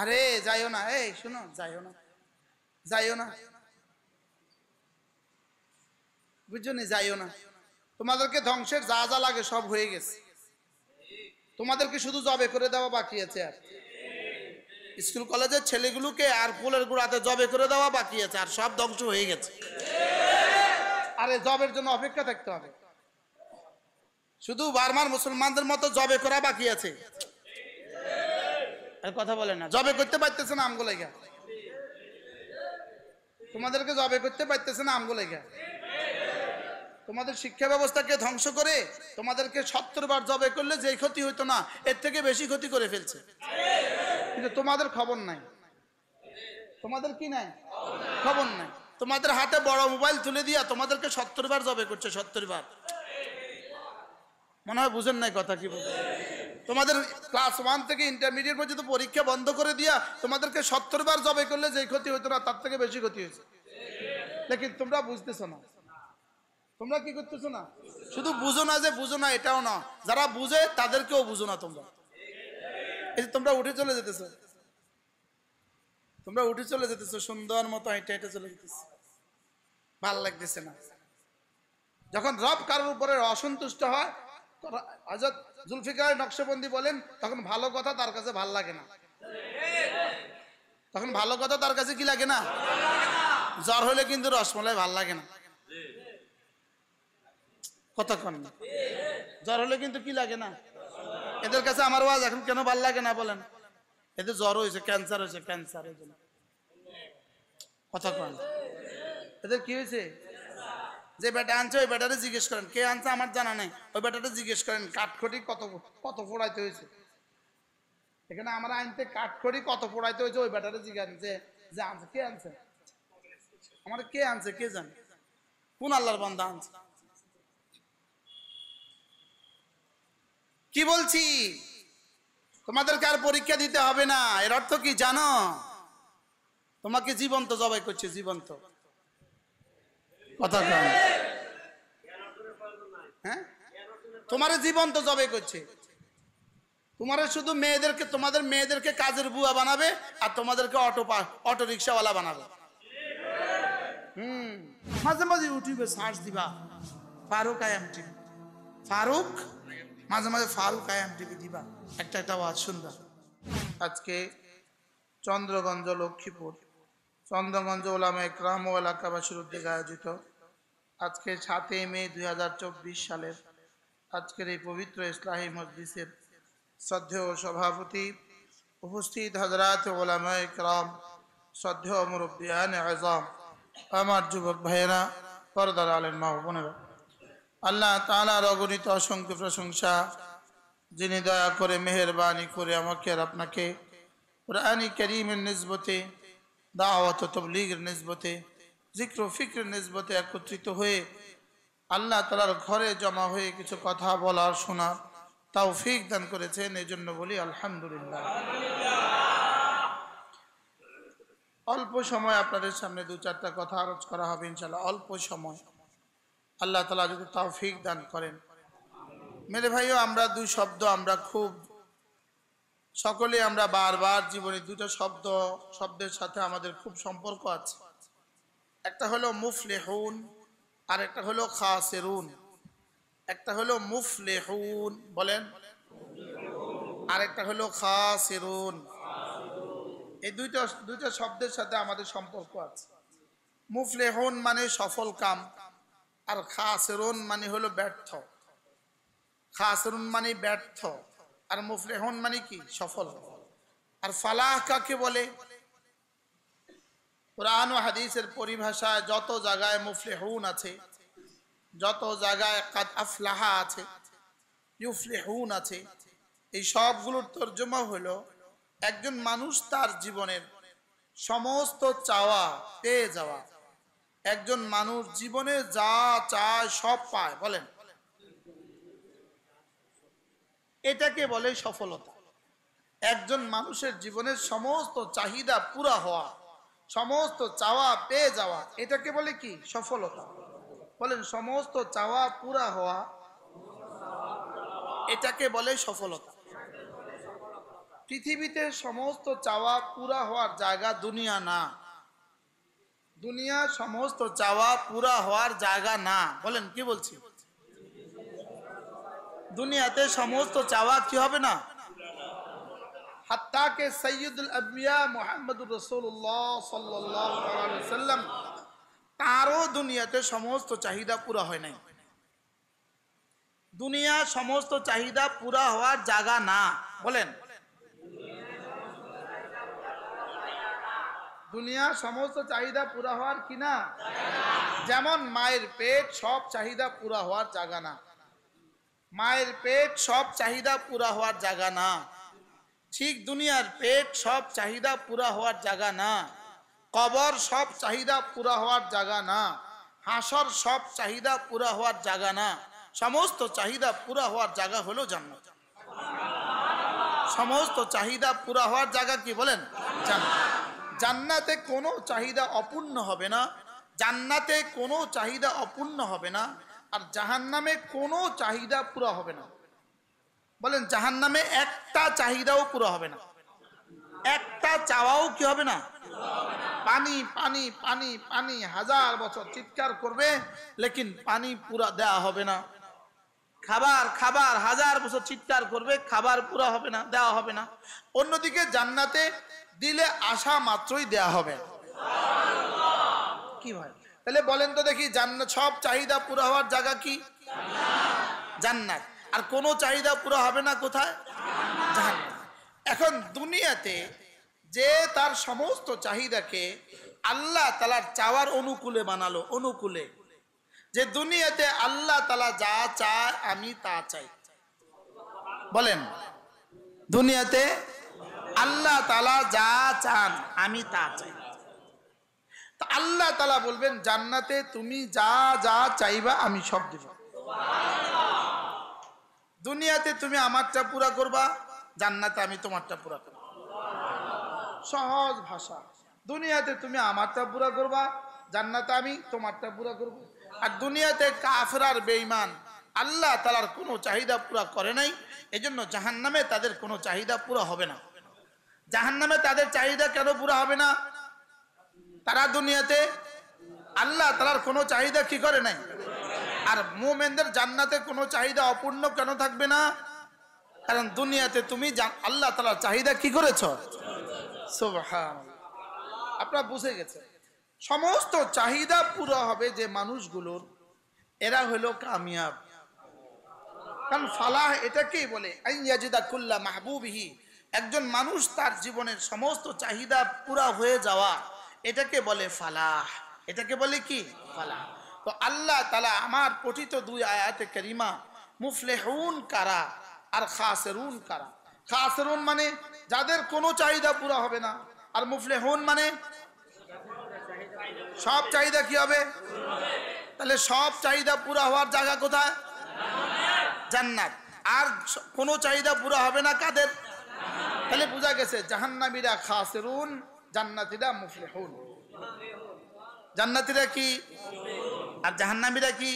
আরে যাইও না এই শুনো যাইও না যাইও না বুঝছো নি যাইও না তোমাদেরকে ধ্বংসের যা যা লাগে সব হয়ে গেছে তোমাদেরকে শুধু জবে করে দেওয়া বাকি আছে আর স্কুল কলেজের ছেলেগুলোকে আর ফুলের গুড়াতে জবে করে দেওয়া বাকি আছে আর সব ধ্বংস হয়ে গেছে আরে জবের জন্য অপেক্ষা থাকতে হবে শুধু বারমার মুসলমানদের মতো জবে করা বাকি আছে কথা বলে না জবে করতে পারতেছে না আমগুলো তোমাদেরকে জবে করতে পারতেছে না আমগুলো তোমাদের শিক্ষা ব্যবস্থাকে ধ্বংস করে তোমাদেরকে সত্তর বার জবে করলে যে ক্ষতি হইতো না এর থেকে বেশি ক্ষতি করে ফেলছে কিন্তু তোমাদের খবর নাই তোমাদের কি নাই খবর নাই তোমাদের হাতে বড় মোবাইল তুলে দিয়া তোমাদেরকে সত্তর বার জবে করছে সত্তর বার মনে হয় বুঝেন নাই কথা কি বলছে তোমাদের ক্লাস ওয়ান থেকে ইন্টারমিডিয়েট পর্যন্ত পরীক্ষা বন্ধ করে দিয়া তোমাদেরকে সত্তর বার জবে করলে যে ক্ষতি হতো না তার থেকে বেশি ক্ষতি হয়েছে লেকিন তোমরা বুঝতেছো না তোমরা কি করতেছো না শুধু বুঝো না যে বুঝো না এটাও না যারা বুঝে তাদেরকেও বুঝো না তোমরা এই যে তোমরা উঠে চলে যেতেছো তোমরা উঠে চলে যেতেছো সুন্দর মতো হেঁটে হেঁটে চলে যেতেছো ভাল লাগতেছে না যখন রব কারোর উপরে অসন্তুষ্ট হয় হজরত জুলফিকার নকশবন্দি বলেন তখন ভালো কথা তার কাছে ভাল লাগে না তখন ভালো কথা তার কাছে কি লাগে না জ্বর হলে কিন্তু রসমলাই ভাল লাগে না কতক্ষণ জ্বর হলে কিন্তু কি লাগে না এদের কাছে আমার ওয়াজ এখন কেন ভাল লাগে না বলেন এদের জ্বর হয়েছে ক্যান্সার হয়েছে ক্যান্সার হয়েছে কতক্ষণ এদের কি হয়েছে যে বেটা আনছে ওই বেটারে জিজ্ঞেস করেন কে আনছে আমার জানা নাই ওই বেটাটা জিজ্ঞেস করেন কাঠখড়ি কত কত ফোড়াইতে হয়েছে এখানে আমরা আনতে কাঠখড়ি কত ফোড়াইতে হয়েছে ওই বেটারে জিজ্ঞাসা যে যে আনছে কে আনছে আমার কে আনছে কে জানে কোন আল্লাহর বান্দা আনছে কি বলছি তোমাদেরকে আর পরীক্ষা দিতে হবে না এর অর্থ কি জানো তোমাকে জীবন্ত জবাই করছে জীবন্ত হ্যাঁ তোমার জীবন তো জবে করছে তোমার শুধু মেয়েদেরকে তোমাদের মেয়েদেরকে কাজের বুয়া বানাবে আর তোমাদেরকে অটো অটো রিক্সাওয়ালা বানাবে হুম মাঝে মাঝে ইউটিউবে সার্চ দিবা ফারুক আয়াম টিভি ফারুক মাঝে মাঝে ফারুক আয়াম টিভি দিবা একটা একটা আওয়াজ শুনবা আজকে চন্দ্রগঞ্জ লক্ষ্মীপুর চন্দ্রগঞ্জ ওলামা একরাম ও এলাকাবাসীর উদ্যোগে আয়োজিত আজকে সাতই মে দুই হাজার সালের আজকের এই পবিত্র ইসলাহী মজলিসের শ্রদ্ধেয় সভাপতি উপস্থিত হজরাত ওলামায় ইকরাম শ্রদ্ধেয় মুরব্বিয়ান আজম আমার যুবক ভাইয়েরা পরদার আলেন মা বোনেরা আল্লাহ তালার অগণিত অসংখ্য প্রশংসা যিনি দয়া করে মেহরবানি করে আমাকে আর আপনাকে কোরআনি করিমের নিসবতে দাওয়াত তবলিগের নিসবতে জিক্র ফিক্রের নিসবতে একত্রিত হয়ে আল্লাহ তালার ঘরে জমা হয়ে কিছু কথা বলার শোনার তাও ফিক দান করেছেন এই জন্য বলি আলহামদুলিল্লাহ অল্প সময় আপনাদের সামনে দু চারটা কথা আরোচ করা হবে ইনশাল্লাহ অল্প সময় আল্লাহ তালা যদি তাও ফিক দান করেন মেরে ভাইও আমরা দুই শব্দ আমরা খুব সকলে আমরা বারবার জীবনে দুটো শব্দ শব্দের সাথে আমাদের খুব সম্পর্ক আছে একটা হলো মুফলেহুন আর একটা হলো খাসেরুন একটা হলো মুফলেহুন বলেন আর একটা হলো খাসেরুন এই দুইটা দুইটা শব্দের সাথে আমাদের সম্পর্ক আছে মুফলেহুন মানে সফল কাম আর খাসেরুন মানে হলো ব্যর্থ খাসরুন মানে ব্যর্থ আর মুফলেহন মানে কি সফল আর ফালাহ কাকে বলে কোরআন ও হাদিসের পরিভাষায় যত জায়গায় মুফলেহুন আছে যত জায়গায় কাদ আফলাহা আছে ইউফলেহুন আছে এই সবগুলোর তর্জমা হলো একজন মানুষ তার জীবনের সমস্ত চাওয়া পেয়ে যাওয়া একজন মানুষ জীবনে যা চায় সব পায় বলেন এটাকে বলে সফলতা একজন মানুষের জীবনের সমস্ত চাহিদা পুরা হওয়া সমস্ত চাওয়া পেয়ে যাওয়া এটাকে বলে কি সফলতা বলেন সমস্ত চাওয়া পুরা হওয়া এটাকে বলে সফলতা পৃথিবীতে সমস্ত চাওয়া পুরা হওয়ার জায়গা দুনিয়া না দুনিয়া সমস্ত চাওয়া পুরা হওয়ার জায়গা না বলেন কি বলছি দুনিয়াতে সমস্ত চাওয়া কি হবে না হাত্তাকে সৈয়দুল আবিয়া মোহাম্মদুর রসুল্লাহ সাল্লাম তারও দুনিয়াতে সমস্ত চাহিদা পুরা হয় নাই দুনিয়া সমস্ত চাহিদা পুরা হওয়ার জায়গা না বলেন দুনিয়া সমস্ত চাহিদা পুরা হওয়ার কি না যেমন মায়ের পেট সব চাহিদা পুরা হওয়ার জায়গা না মায়ের পেট সব চাহিদা পুরা হওয়ার জায়গা না ঠিক দুনিয়ার পেট সব চাহিদা পুরা হওয়ার জায়গা না কবর সব চাহিদা পুরা হওয়ার জায়গা না হাসর সব চাহিদা পুরা হওয়ার জায়গা না সমস্ত চাহিদা পুরা হওয়ার জায়গা হলো জান্ন সমস্ত চাহিদা পুরা হওয়ার জায়গা কি বলেন জান্নাতে কোনো চাহিদা অপূর্ণ হবে না জান্নাতে কোনো চাহিদা অপূর্ণ হবে না আর জাহান্নামে কোনো চাহিদা পুরা হবে না বলেন জাহান নামে একটা চাহিদাও পুরো হবে না একটা চাওয়াও কি হবে না পানি পানি পানি পানি হাজার বছর চিৎকার করবে লেকিন পানি পুরা দেয়া হবে না খাবার খাবার হাজার বছর চিৎকার করবে খাবার পুরা হবে না দেওয়া হবে না অন্যদিকে জান্নাতে দিলে আশা মাত্রই দেয়া হবে কি ভাই তাহলে বলেন তো দেখি জান্নাত সব চাহিদা পুরো হওয়ার জায়গা কি জান্নাত আর কোনো চাহিদা পুরো হবে না কোথায় এখন দুনিয়াতে যে তার সমস্ত চাহিদাকে আল্লাহ তালার চাওয়ার অনুকূলে বানালো অনুকূলে যে দুনিয়াতে আল্লাহ তালা যা চায় আমি তা চাই বলেন দুনিয়াতে আল্লাহ তালা যা চান আমি তা চাই আল্লাহ তালা বলবেন জান্নাতে তুমি যা যা চাইবা আমি সব দেব দুনিয়াতে তুমি আমারটা পুরা করবা জান্নাতে আমি তোমারটা পুরা করব সহজ ভাষা দুনিয়াতে তুমি আমারটা পুরা করবা জান্নাতে আমি তোমারটা পুরা করব আর দুনিয়াতে কাফরার বেঈমান আল্লাহ তালার কোনো চাহিদা পুরা করে নাই এই জন্য জাহান্নামে তাদের কোনো চাহিদা পুরা হবে না জাহান্নামে তাদের চাহিদা কেন পুরা হবে না তারা দুনিয়াতে আল্লাহ তালার কোনো চাহিদা কি করে নাই আর মোমেনদের জান্নাতে কোনো চাহিদা অপূর্ণ কেন থাকবে না কারণ দুনিয়াতে তুমি আল্লাহ তালা চাহিদা কি করেছ আপনার বুঝে গেছে সমস্ত চাহিদা পুরো হবে যে মানুষগুলোর এরা হলো কামিয়াব কারণ ফালাহ এটাকেই বলে আইয়াজিদা মাহবুবহি একজন মানুষ তার জীবনের সমস্ত চাহিদা পুরা হয়ে যাওয়া এটাকে বলে ফালাহ এটাকে বলে কি ফালাহ তো আল্লাহ তালা আমার পঠিত দুই আয়াতে করিমা হুন কারা আর খাসেরুন কারা খাসেরুন মানে যাদের কোনো চাহিদা পুরা হবে না আর হুন মানে সব চাহিদা কি হবে তাহলে সব চাহিদা পুরা হওয়ার জায়গা কোথায় জান্নাত আর কোনো চাহিদা পুরা হবে না কাদের তাহলে বোঝা গেছে জাহান্নামীরা খাসেরুন জান্নাতিরা মুফলেহুন জান্নাতিরা কি আর জাহান্নামীরা কি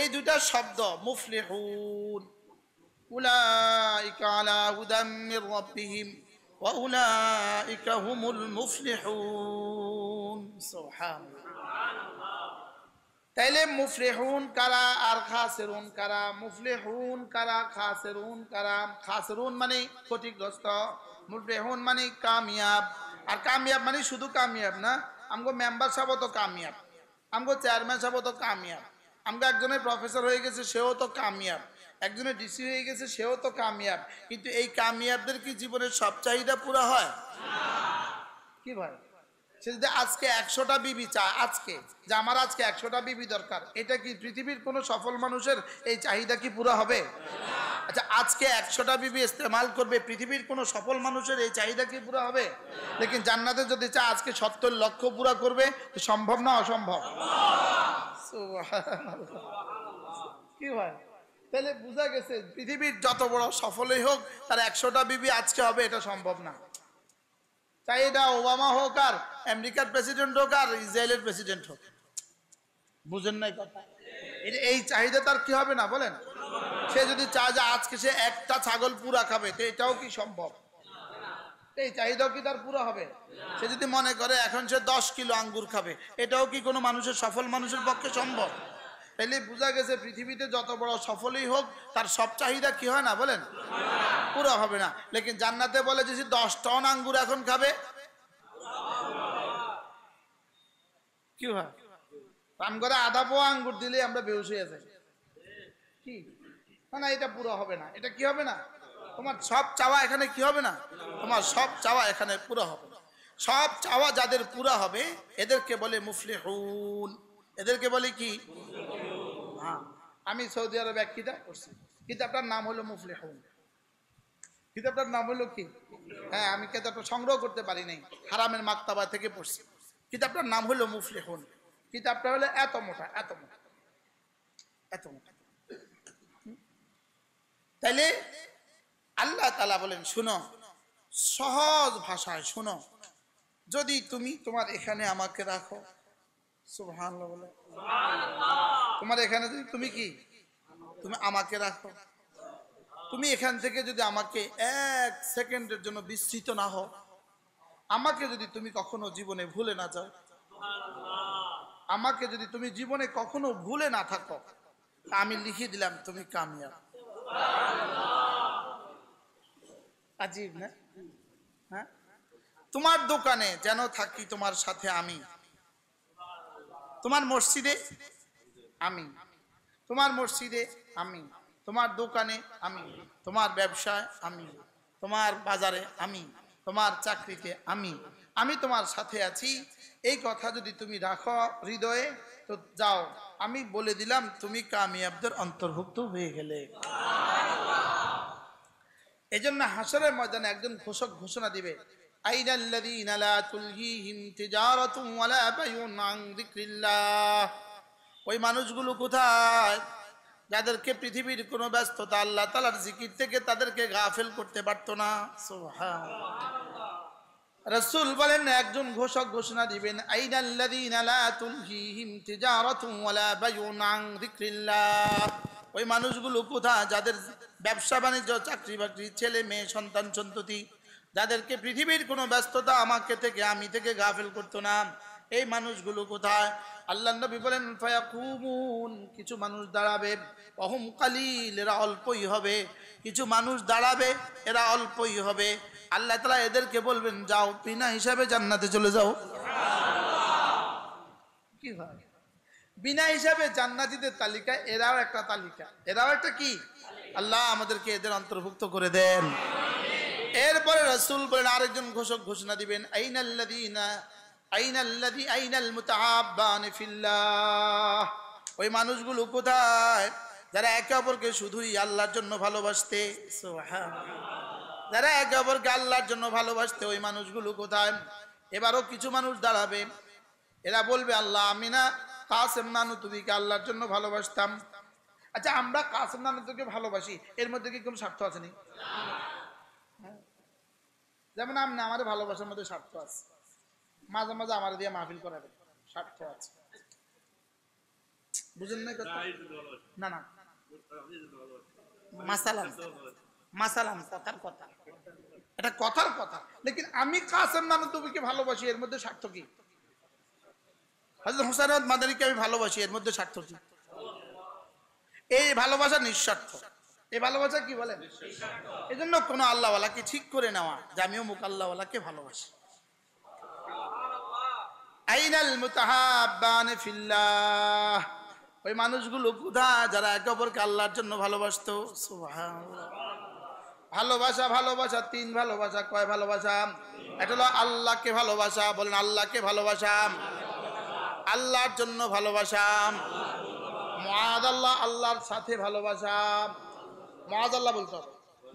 এই দুইটা শব্দ মুফলিহুন উলাইকা আলা হুদাম মির রাব্বিহিম ওয়া উলাইকা হুমুল মুফলিহুন তাইলে মুফলিহুন কারা আর খাসেরুন কারা মুফলিহুন কারা খাসেরুন কারা খাসেরুন মানে ক্ষতিগ্রস্ত মুফলিহুন মানে কামিয়াব আর কামিয়াব মানে শুধু কামিয়াব না আমগো মেম্বার সব তো কামিয়াব আমগো চেয়ারম্যান সাহেব তো কামিয়াব আমগো একজনের প্রফেসর হয়ে গেছে সেও তো কামিয়াব একজনের ডিসি হয়ে গেছে সেও তো কামিয়াব কিন্তু এই কামিয়াবদের কি জীবনের সব চাহিদা পুরা হয় কি ভাই সে যদি আজকে একশোটা বিবি চায় আজকে যে আমার আজকে একশোটা বিবি দরকার এটা কি পৃথিবীর কোনো সফল মানুষের এই চাহিদা কি পুরো হবে আচ্ছা আজকে একশোটা বিবি ইস্তেমাল করবে পৃথিবীর কোনো সফল মানুষের এই চাহিদা কি পুরো হবে লেকিন জান্নাতে যদি চা আজকে সত্তর লক্ষ পুরা করবে তো সম্ভব না অসম্ভব কি হয় তাহলে বোঝা গেছে পৃথিবীর যত বড় সফলই হোক তার একশোটা বিবি আজকে হবে এটা সম্ভব না চাই এটা ওবামা হোক আর আমেরিকার প্রেসিডেন্ট হোক আর ইসরায়েলের প্রেসিডেন্ট হোক বুঝেন নাই কথা এই চাহিদা তার কি হবে না বলেন সে যদি চায় যে আজকে সে একটা ছাগল পুরা খাবে তো এটাও কি সম্ভব এই চাহিদাও কি তার পুরো হবে সে যদি মনে করে এখন সে দশ কিলো আঙ্গুর খাবে এটাও কি কোনো মানুষের সফল মানুষের পক্ষে সম্ভব তাইলে বোঝা গেছে পৃথিবীতে যত বড় সফলই হোক তার সব চাহিদা কি হয় না বলেন পুরো হবে না লেকিন জান্নাতে বলে যে দশ টন আঙ্গুর এখন খাবে কি হয় পান করে আধা পোয়া আঙ্গুর দিলে আমরা বেউস হয়ে যাই কি না না এটা পুরো হবে না এটা কি হবে না তোমার সব চাওয়া এখানে কি হবে না তোমার সব চাওয়া এখানে পুরো হবে সব চাওয়া যাদের পুরা হবে এদেরকে বলে মুফলিহুন এদেরকে বলে কি আমি সৌদি আরবে এক কিতাব করছি কিতাবটার নাম হলো মুফলে হুম কিতাবটার নাম হলো কি হ্যাঁ আমি কিতাবটা সংগ্রহ করতে পারি নাই হারামের মাকতাবা থেকে পড়ছি কিতাবটার নাম হলো মুফলে হন কিতাবটা হলো এত মোটা এত মোটা এত মোটা তাইলে আল্লাহ তালা বলেন শুনো সহজ ভাষায় শুনো যদি তুমি তোমার এখানে আমাকে রাখো তোমার এখানে যদি তুমি কি তুমি আমাকে রাখো তুমি এখান থেকে যদি আমাকে এক সেকেন্ডের জন্য বিস্তৃত না হও আমাকে যদি তুমি কখনো জীবনে ভুলে না যাও আমাকে যদি তুমি জীবনে কখনো ভুলে না থাকো আমি লিখিয়ে দিলাম তুমি কামিয়াব আজীব না হ্যাঁ তোমার দোকানে যেন থাকি তোমার সাথে আমি তোমার মসজিদে আমি তোমার মসজিদে আমি তোমার দোকানে আমি তোমার ব্যবসায় আমি তোমার বাজারে আমি তোমার চাকরিতে আমি আমি তোমার সাথে আছি এই কথা যদি তুমি রাখো হৃদয়ে তো যাও আমি বলে দিলাম তুমি কামিয়াবদের অন্তর্ভুক্ত হয়ে গেলে এজন্য হাসরের ময়দানে একজন ঘোষক ঘোষণা দিবে أين الذين لا تلهيهم تجارة ولا بيع عن ذكر الله ওই মানুষগুলো কোথায় যাদেরকে পৃথিবীর কোনো ব্যস্ততা আল্লাহ তালার জিকির থেকে তাদেরকে গাফেল করতে পারত না রসুল বলেন একজন ঘোষক ঘোষণা দিবেন ওই মানুষগুলো কোথায় যাদের ব্যবসা বাণিজ্য চাকরি বাকরি ছেলে মেয়ে সন্তান সন্ততি যাদেরকে পৃথিবীর কোনো ব্যস্ততা আমাকে থেকে আমি থেকে গাফেল করতো না এই মানুষগুলো কোথায় আল্লাহ নবী বলেন ফায়াকুমুন কিছু মানুষ দাঁড়াবে অহম কালিল এরা অল্পই হবে কিছু মানুষ দাঁড়াবে এরা অল্পই হবে আল্লাহ তালা এদেরকে বলবেন যাও বিনা হিসাবে জান্নাতে চলে যাও কি হয় বিনা হিসাবে জান্নাতিদের তালিকা এরাও একটা তালিকা এরাও একটা কি আল্লাহ আমাদেরকে এদের অন্তর্ভুক্ত করে দেন এরপরে রসুল বলেন আরেকজন ঘোষক ঘোষণা দিবেন আইনাল্লাযীনা আইনাল্লাযী আইনাল মুতাআব্বান ফিল্লাহ ওই মানুষগুলো কোথায় যারা একে অপরকে শুধুই আল্লাহর জন্য ভালোবাসতে যারা একে অপরকে আল্লাহর জন্য ভালোবাসতে ওই মানুষগুলো কোথায় এবারও কিছু মানুষ দাঁড়াবে এরা বলবে আল্লাহ আমি না কাসেম নানু তুদিকে আল্লাহর জন্য ভালোবাসতাম আচ্ছা আমরা কাসেম নানু তোকে ভালোবাসি এর মধ্যে কি কোনো স্বার্থ আছে নি যেমন আপনি আমাদের ভালোবাসার মধ্যে স্বার্থ আছে মাঝে মাঝে আমার দিয়ে মাহফিল করাবে স্বার্থ আছে বুঝেন না না না মাসালাম মাসালাম কথার কথা এটা কথার কথা লেকিন আমি কাসেম নানু তুমিকে ভালোবাসি এর মধ্যে স্বার্থ কি হজরত হুসাইন মাদারিকে আমি ভালোবাসি এর মধ্যে স্বার্থ কি এই ভালোবাসা নিঃস্বার্থ এ ভালোবাসা কি বলেন এই জন্য কোনো আল্লাহওয়ালাকে ঠিক করে নেওয়া যে আমিও মুখ আল্লাহওয়ালাকে ভালোবাসি আইনাল মুতাহাব্বান ফিল্লাহ ওই মানুষগুলো ক্ষুধা যারা একে অপরকে আল্লাহর জন্য ভালোবাসত ভালোবাসা ভালোবাসা তিন ভালোবাসা কয় ভালোবাসা এটা হলো আল্লাহকে ভালোবাসা বলেন আল্লাহকে ভালোবাসা আল্লাহর জন্য ভালোবাসা মহাদ আল্লাহর সাথে ভালোবাসা মহাজাল্লাহ বলতে হবে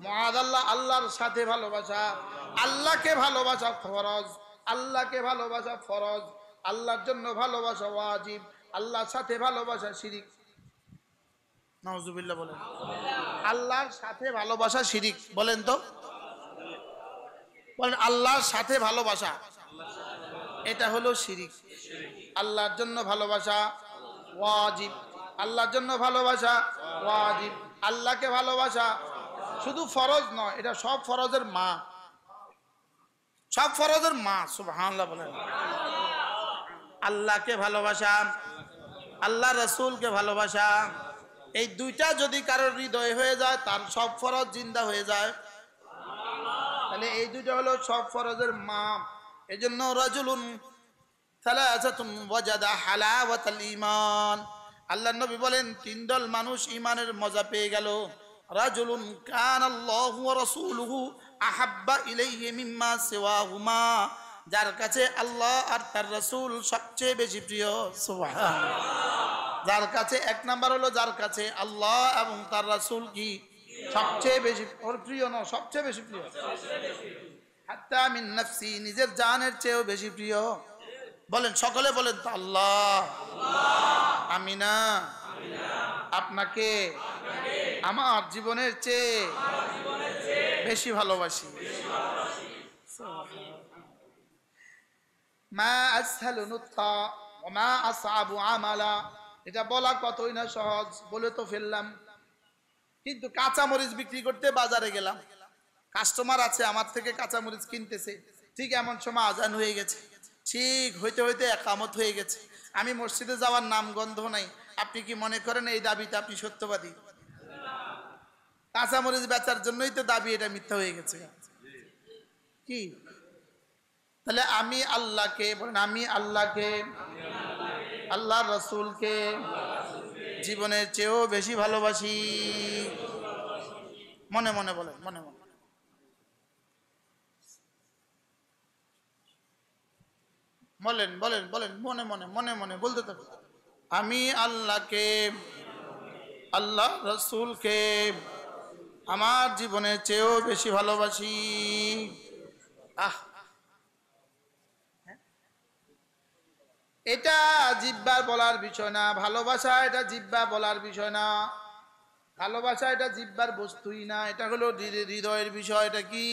মহাজাল্লাহ আল্লাহর সাথে ভালোবাসা আল্লাহকে ভালোবাসা ফরজ আল্লাহকে ভালোবাসা ফরজ আল্লাহর জন্য ভালোবাসা ওয়াজিব আল্লাহর সাথে ভালোবাসা শিরিক নজুবিল্লা বলেন আল্লাহর সাথে ভালোবাসা শিরিক বলেন তো বলেন আল্লাহর সাথে ভালোবাসা এটা হলো শিরিক আল্লাহর জন্য ভালোবাসা ওয়াজিব আল্লাহর জন্য ভালোবাসা ওয়াজিব আল্লাহকে ভালোবাসা শুধু ফরজ নয় এটা সব ফরজের মা সব ফরজের মা সুবহানাল্লাহ বলে আল্লাহকে ভালোবাসা আল্লাহ রসুলকে ভালোবাসা এই দুইটা যদি কারোর হৃদয় হয়ে যায় তার সব ফরজ জিন্দা হয়ে যায় তাহলে এই দুইটা হলো সব ফরজের মা এজন্য রাজুলুন সালাসাতুন হালা হালাওয়াতাল ঈমান আল্লাহ নবী বলেন তিন দল মানুষ ইমানের মজা পেয়ে গেল রাজুলুন কান আল্লাহু ওয়া রাসূলুহু আহাব্বা ইলাইহি মিম্মা সিওয়াহুমা যার কাছে আল্লাহ আর তার রাসূল সবচেয়ে বেশি প্রিয় সুবহানাল্লাহ যার কাছে এক নাম্বার হলো যার কাছে আল্লাহ এবং তার রাসূল কি সবচেয়ে বেশি ওর প্রিয় না সবচেয়ে বেশি প্রিয় হাত্তা মিন নাফসি নিজের জানের চেয়েও বেশি প্রিয় বলেন সকলে বলেন তো আল্লাহ আমি না আপনাকে আমার জীবনের চেয়ে বেশি ভালোবাসি মা আসহালু নুত্তা মা আসাবু আমালা এটা বলা কতই না সহজ বলে তো ফেললাম কিন্তু কাঁচামরিচ বিক্রি করতে বাজারে গেলাম কাস্টমার আছে আমার থেকে কাঁচামরিচ কিনতেছে ঠিক এমন সময় আজান হয়ে গেছে ঠিক হইতে হইতে একামত হয়ে গেছে আমি মসজিদে যাওয়ার নাম গন্ধ নাই আপনি কি মনে করেন এই দাবিতে আপনি সত্যবাদী কাঁচামরিচ বেচার জন্যই তো দাবি এটা মিথ্যা হয়ে গেছে কি তাহলে আমি আল্লাহকে বলেন আমি আল্লাহকে আল্লাহ রসুলকে জীবনের চেয়েও বেশি ভালোবাসি মনে মনে বলেন মনে মনে বলেন বলেন বলেন মনে মনে মনে মনে বলতে থাকুন আমি আল্লাহকে আল্লাহ রসুলকে আমার জীবনের চেয়েও বেশি ভালোবাসি আহ এটা জিব্বা বলার বিষয় না ভালোবাসা এটা জিব্বা বলার বিষয় না ভালোবাসা এটা জিব্বার বস্তুই না এটা হলো হৃদয়ের বিষয় এটা কি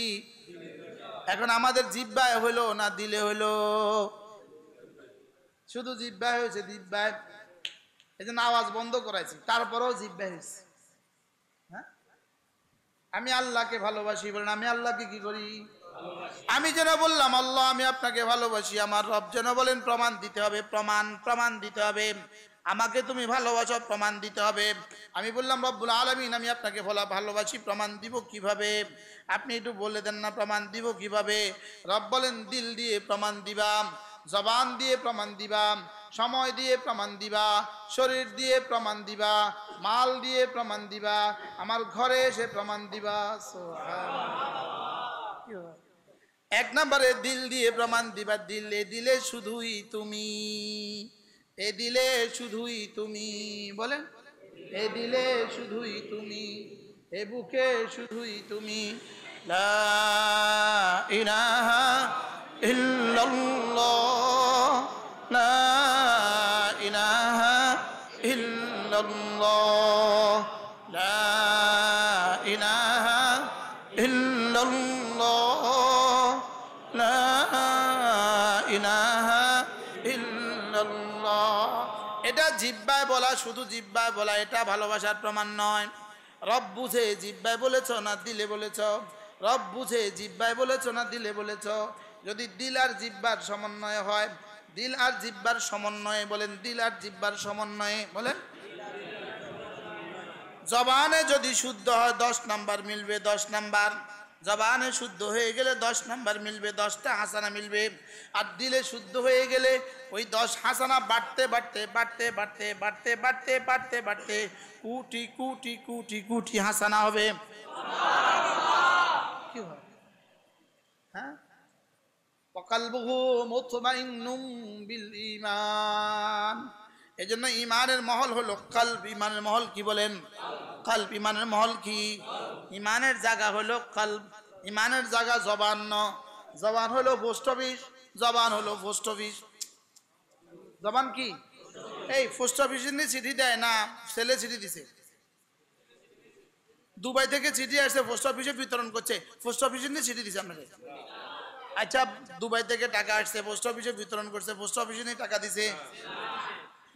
এখন আমাদের জিব্বায় হলো না দিলে হলো শুধু জিব্বায় হয়েছে দিব্যা এই জন্য আওয়াজ বন্ধ করাইছি তারপরেও জিব্বা হয়েছে হ্যাঁ আমি আল্লাহকে ভালোবাসি বলেন আমি আল্লাহকে কি করি আমি যেন বললাম আল্লাহ আমি আপনাকে ভালোবাসি আমার রব যেন বলেন প্রমাণ দিতে হবে প্রমাণ প্রমাণ দিতে হবে আমাকে তুমি ভালোবাসো প্রমাণ দিতে হবে আমি বললাম রব্বুল আলমিন আমি আপনাকে বলা ভালোবাসি প্রমাণ দিব কিভাবে আপনি একটু বলে দেন না প্রমাণ দিব কিভাবে রব বলেন দিল দিয়ে প্রমাণ দিবাম জবান দিয়ে প্রমাণ দিবা সময় দিয়ে প্রমাণ দিবা শরীর দিয়ে প্রমাণ দিবা মাল দিয়ে প্রমাণ দিবা আমার ঘরে এসে প্রমাণ দিবা এক নম্বরে দিল দিয়ে প্রমাণ দিবা দিলে দিলে শুধুই তুমি এ দিলে শুধুই তুমি বলেন এ দিলে শুধুই তুমি এ বুকে শুধুই তুমি লা ইলাহা ইল্লাল্লাহ জিব্বায় বলা শুধু জিব্বায় বলা এটা ভালোবাসার প্রমাণ নয় রব বুঝে জিব্বায় বলেছ না দিলে বলেছ রব বুঝে জিব্বায় বলেছ না দিলে বলেছ যদি দিল আর জিব্বার সমন্বয় হয় দিল আর জিব্বার সমন্বয়ে বলেন দিল আর জিব্বার সমন্বয়ে বলেন জবানে যদি শুদ্ধ হয় দশ নাম্বার মিলবে দশ নাম্বার জবানে শুদ্ধ হয়ে গেলে দশ নম্বর মিলবে দশটা হাসানা মিলবে আর দিলে শুদ্ধ হয়ে গেলে ওই দশ হাসানা বাড়তে বাড়তে বাড়তে বাড়তে বাড়তে বাড়তে বাড়তে বাড়তে কুটি কুটি কুটি কুটি হাসানা হবে কি হবে হ্যাঁ وقلبه مطمئن بالإيمان এই জন্য ইমানের মহল হলো কাল ইমানের মহল কি বলেন কাল ইমানের মহল কি ইমানের জায়গা হলো কাল ইমানের জায়গা জবান ন জবান হলো পোস্ট অফিস জবান হলো পোস্ট অফিস জবান কি এই পোস্ট অফিসে নিয়ে চিঠি দেয় না ছেলে চিঠি দিছে দুবাই থেকে চিঠি আসছে পোস্ট অফিসে বিতরণ করছে পোস্ট অফিসে নিয়ে চিঠি দিছে আপনাকে আচ্ছা দুবাই থেকে টাকা আসছে পোস্ট অফিসে বিতরণ করছে পোস্ট অফিসে নিয়ে টাকা দিছে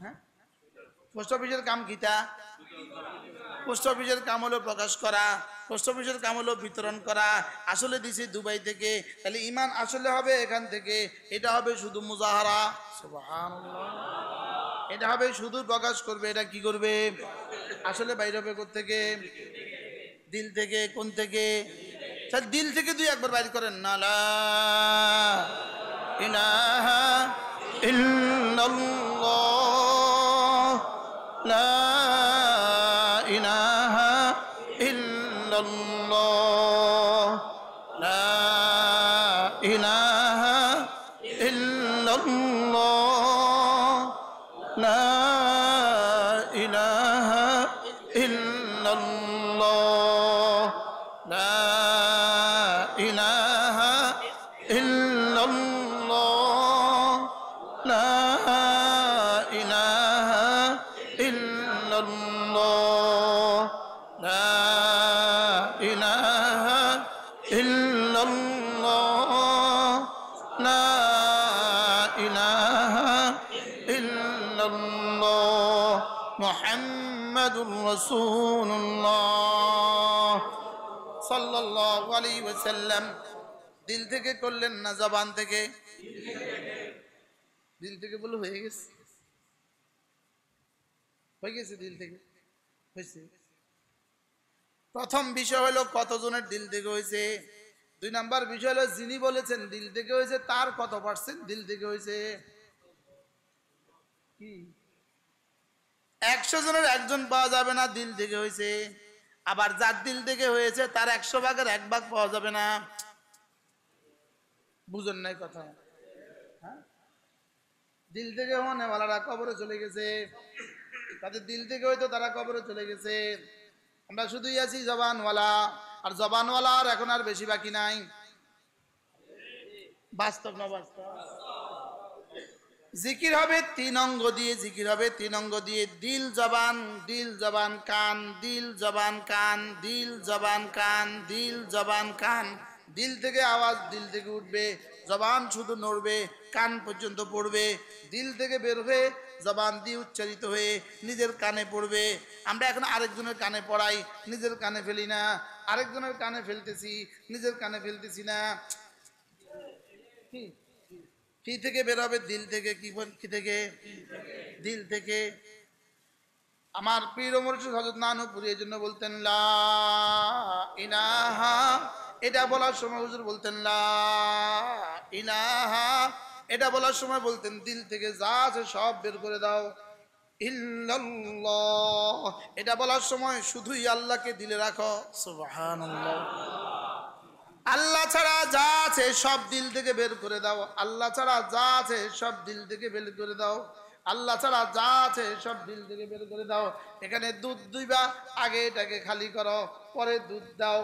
হ্যাঁ পোস্ট অফিসের কাম গীতা পোস্ট অফিসের কাম হলো প্রকাশ করা পোস্ট অফিসের কাম হলো বিতরণ করা আসলে দিছি দুবাই থেকে তাহলে ইমান আসলে হবে এখান থেকে এটা হবে শুধু মুজাহারা এটা হবে শুধু প্রকাশ করবে এটা কি করবে আসলে বাইরে হবে থেকে দিল থেকে কোন থেকে তাহলে দিল থেকে দুই একবার বাইর করেন না ইলাহা ইল্লাল্লাহ لا رسول দিল থেকে করলেন না জবান থেকে দিল থেকে বলে হয়ে গেছে হয়ে গেছে দিল থেকে হয়েছে প্রথম বিষয় হলো কতজনের দিল থেকে হয়েছে দুই নাম্বার বিষয় হলো যিনি বলেছেন দিল থেকে হয়েছে তার কত পার্সেন্ট দিল থেকে হয়েছে কি একশো জনের একজন পাওয়া যাবে না দিল থেকে হয়েছে আবার যার দিল থেকে হয়েছে তার একশো ভাগের এক ভাগ পাওয়া যাবে না বুঝেন নাই কথা হ্যাঁ দিল থেকে হনেওয়ালারা কবরে চলে গেছে তাদের দিল থেকে হয়তো তারা কবরে চলে গেছে আমরা শুধুই আছি জবানওয়ালা আর জবানওয়ালা আর এখন আর বেশি বাকি নাই বাস্তব না বাস্তব জিকির হবে তিন অঙ্গ দিয়ে জিকির হবে তিন অঙ্গ দিয়ে দিল জবান দিল জবান কান দিল জবান কান দিল জবান কান দিল জবান কান দিল থেকে আওয়াজ দিল থেকে উঠবে জবান শুধু নড়বে কান পর্যন্ত পড়বে দিল থেকে বের হয়ে জবান দিয়ে উচ্চারিত হয়ে নিজের কানে পড়বে আমরা এখন আরেকজনের কানে পড়াই নিজের কানে ফেলি না আরেকজনের কানে ফেলতেছি নিজের কানে ফেলতেছি না কি থেকে বেরোবে দিল থেকে কি কি থেকে দিল থেকে আমার প্রিয় মুর্শিদ হজরত নানুপুরি এই জন্য বলতেন লা এটা বলার সময় হুজুর বলতেন লা এটা বলার সময় বলতেন দিল থেকে যা আছে সব বের করে দাও ইল্লাল্লাহ এটা বলার সময় শুধুই আল্লাহকে দিলে রাখো সুবহানাল্লাহ আল্লাহ ছাড়া যা আছে সব দিল থেকে বের করে দাও আল্লাহ ছাড়া যা আছে সব দিল থেকে বের করে দাও আল্লাহ ছাড়া যা আছে সব দিল থেকে বের করে দাও এখানে দুধ দুইবা আগে এটাকে খালি করো পরে দুধ দাও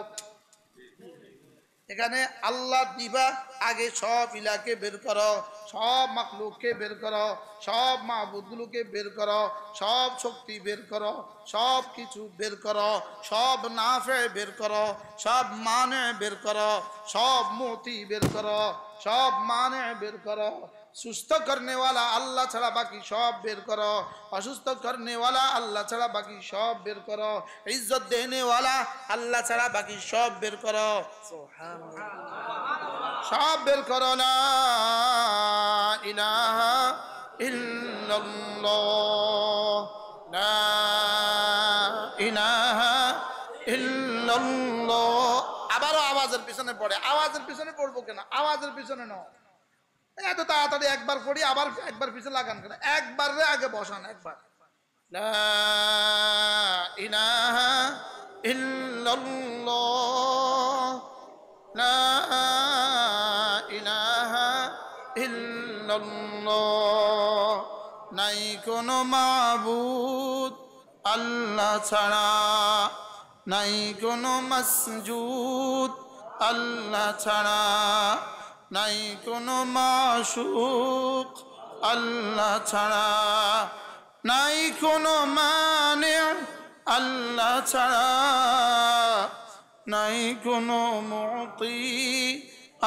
এখানে আল্লাহ দিবা আগে সব ইলাকে বের করো সব মাকলুককে বের করো সব মাহবুদগুলোকে বের করো সব শক্তি বের করো সব কিছু বের করো সব নাফে বের করো সব মানে বের করো সব মতি বের করো সব মানে বের করো সুস্থ করনেওয়ালা আল্লাহ ছাড়া বাকি সব বের কর অসুস্থ করনেওয়ালা আল্লাহ ছাড়া বাকি সব বের কর ইজ্জত দেনেওয়ালা আল্লাহ ছাড়া বাকি সব বের কর সব বের কর না ইলাহা ইল্লাল্লাহ না ইলাহা ইল্লাল্লাহ আবারও আওয়াজের পিছনে পড়ে আওয়াজের পিছনে পড়বো কেন আওয়াজের পিছনে নয় এত তাড়াতাড়ি একবার করি আবার একবার পিছনে লাগান কেন একবারে আগে বসান একবার নাই কোন মাবুদ আল্লাহ ছাড়া নাই কোন মসজুদ আল্লাহ ছাড়া নাই কোনো মাসুক আল্লাহ ছাড়া নাই কোনো মানে আল্লাহ ছাড়া নাই কোনো মতি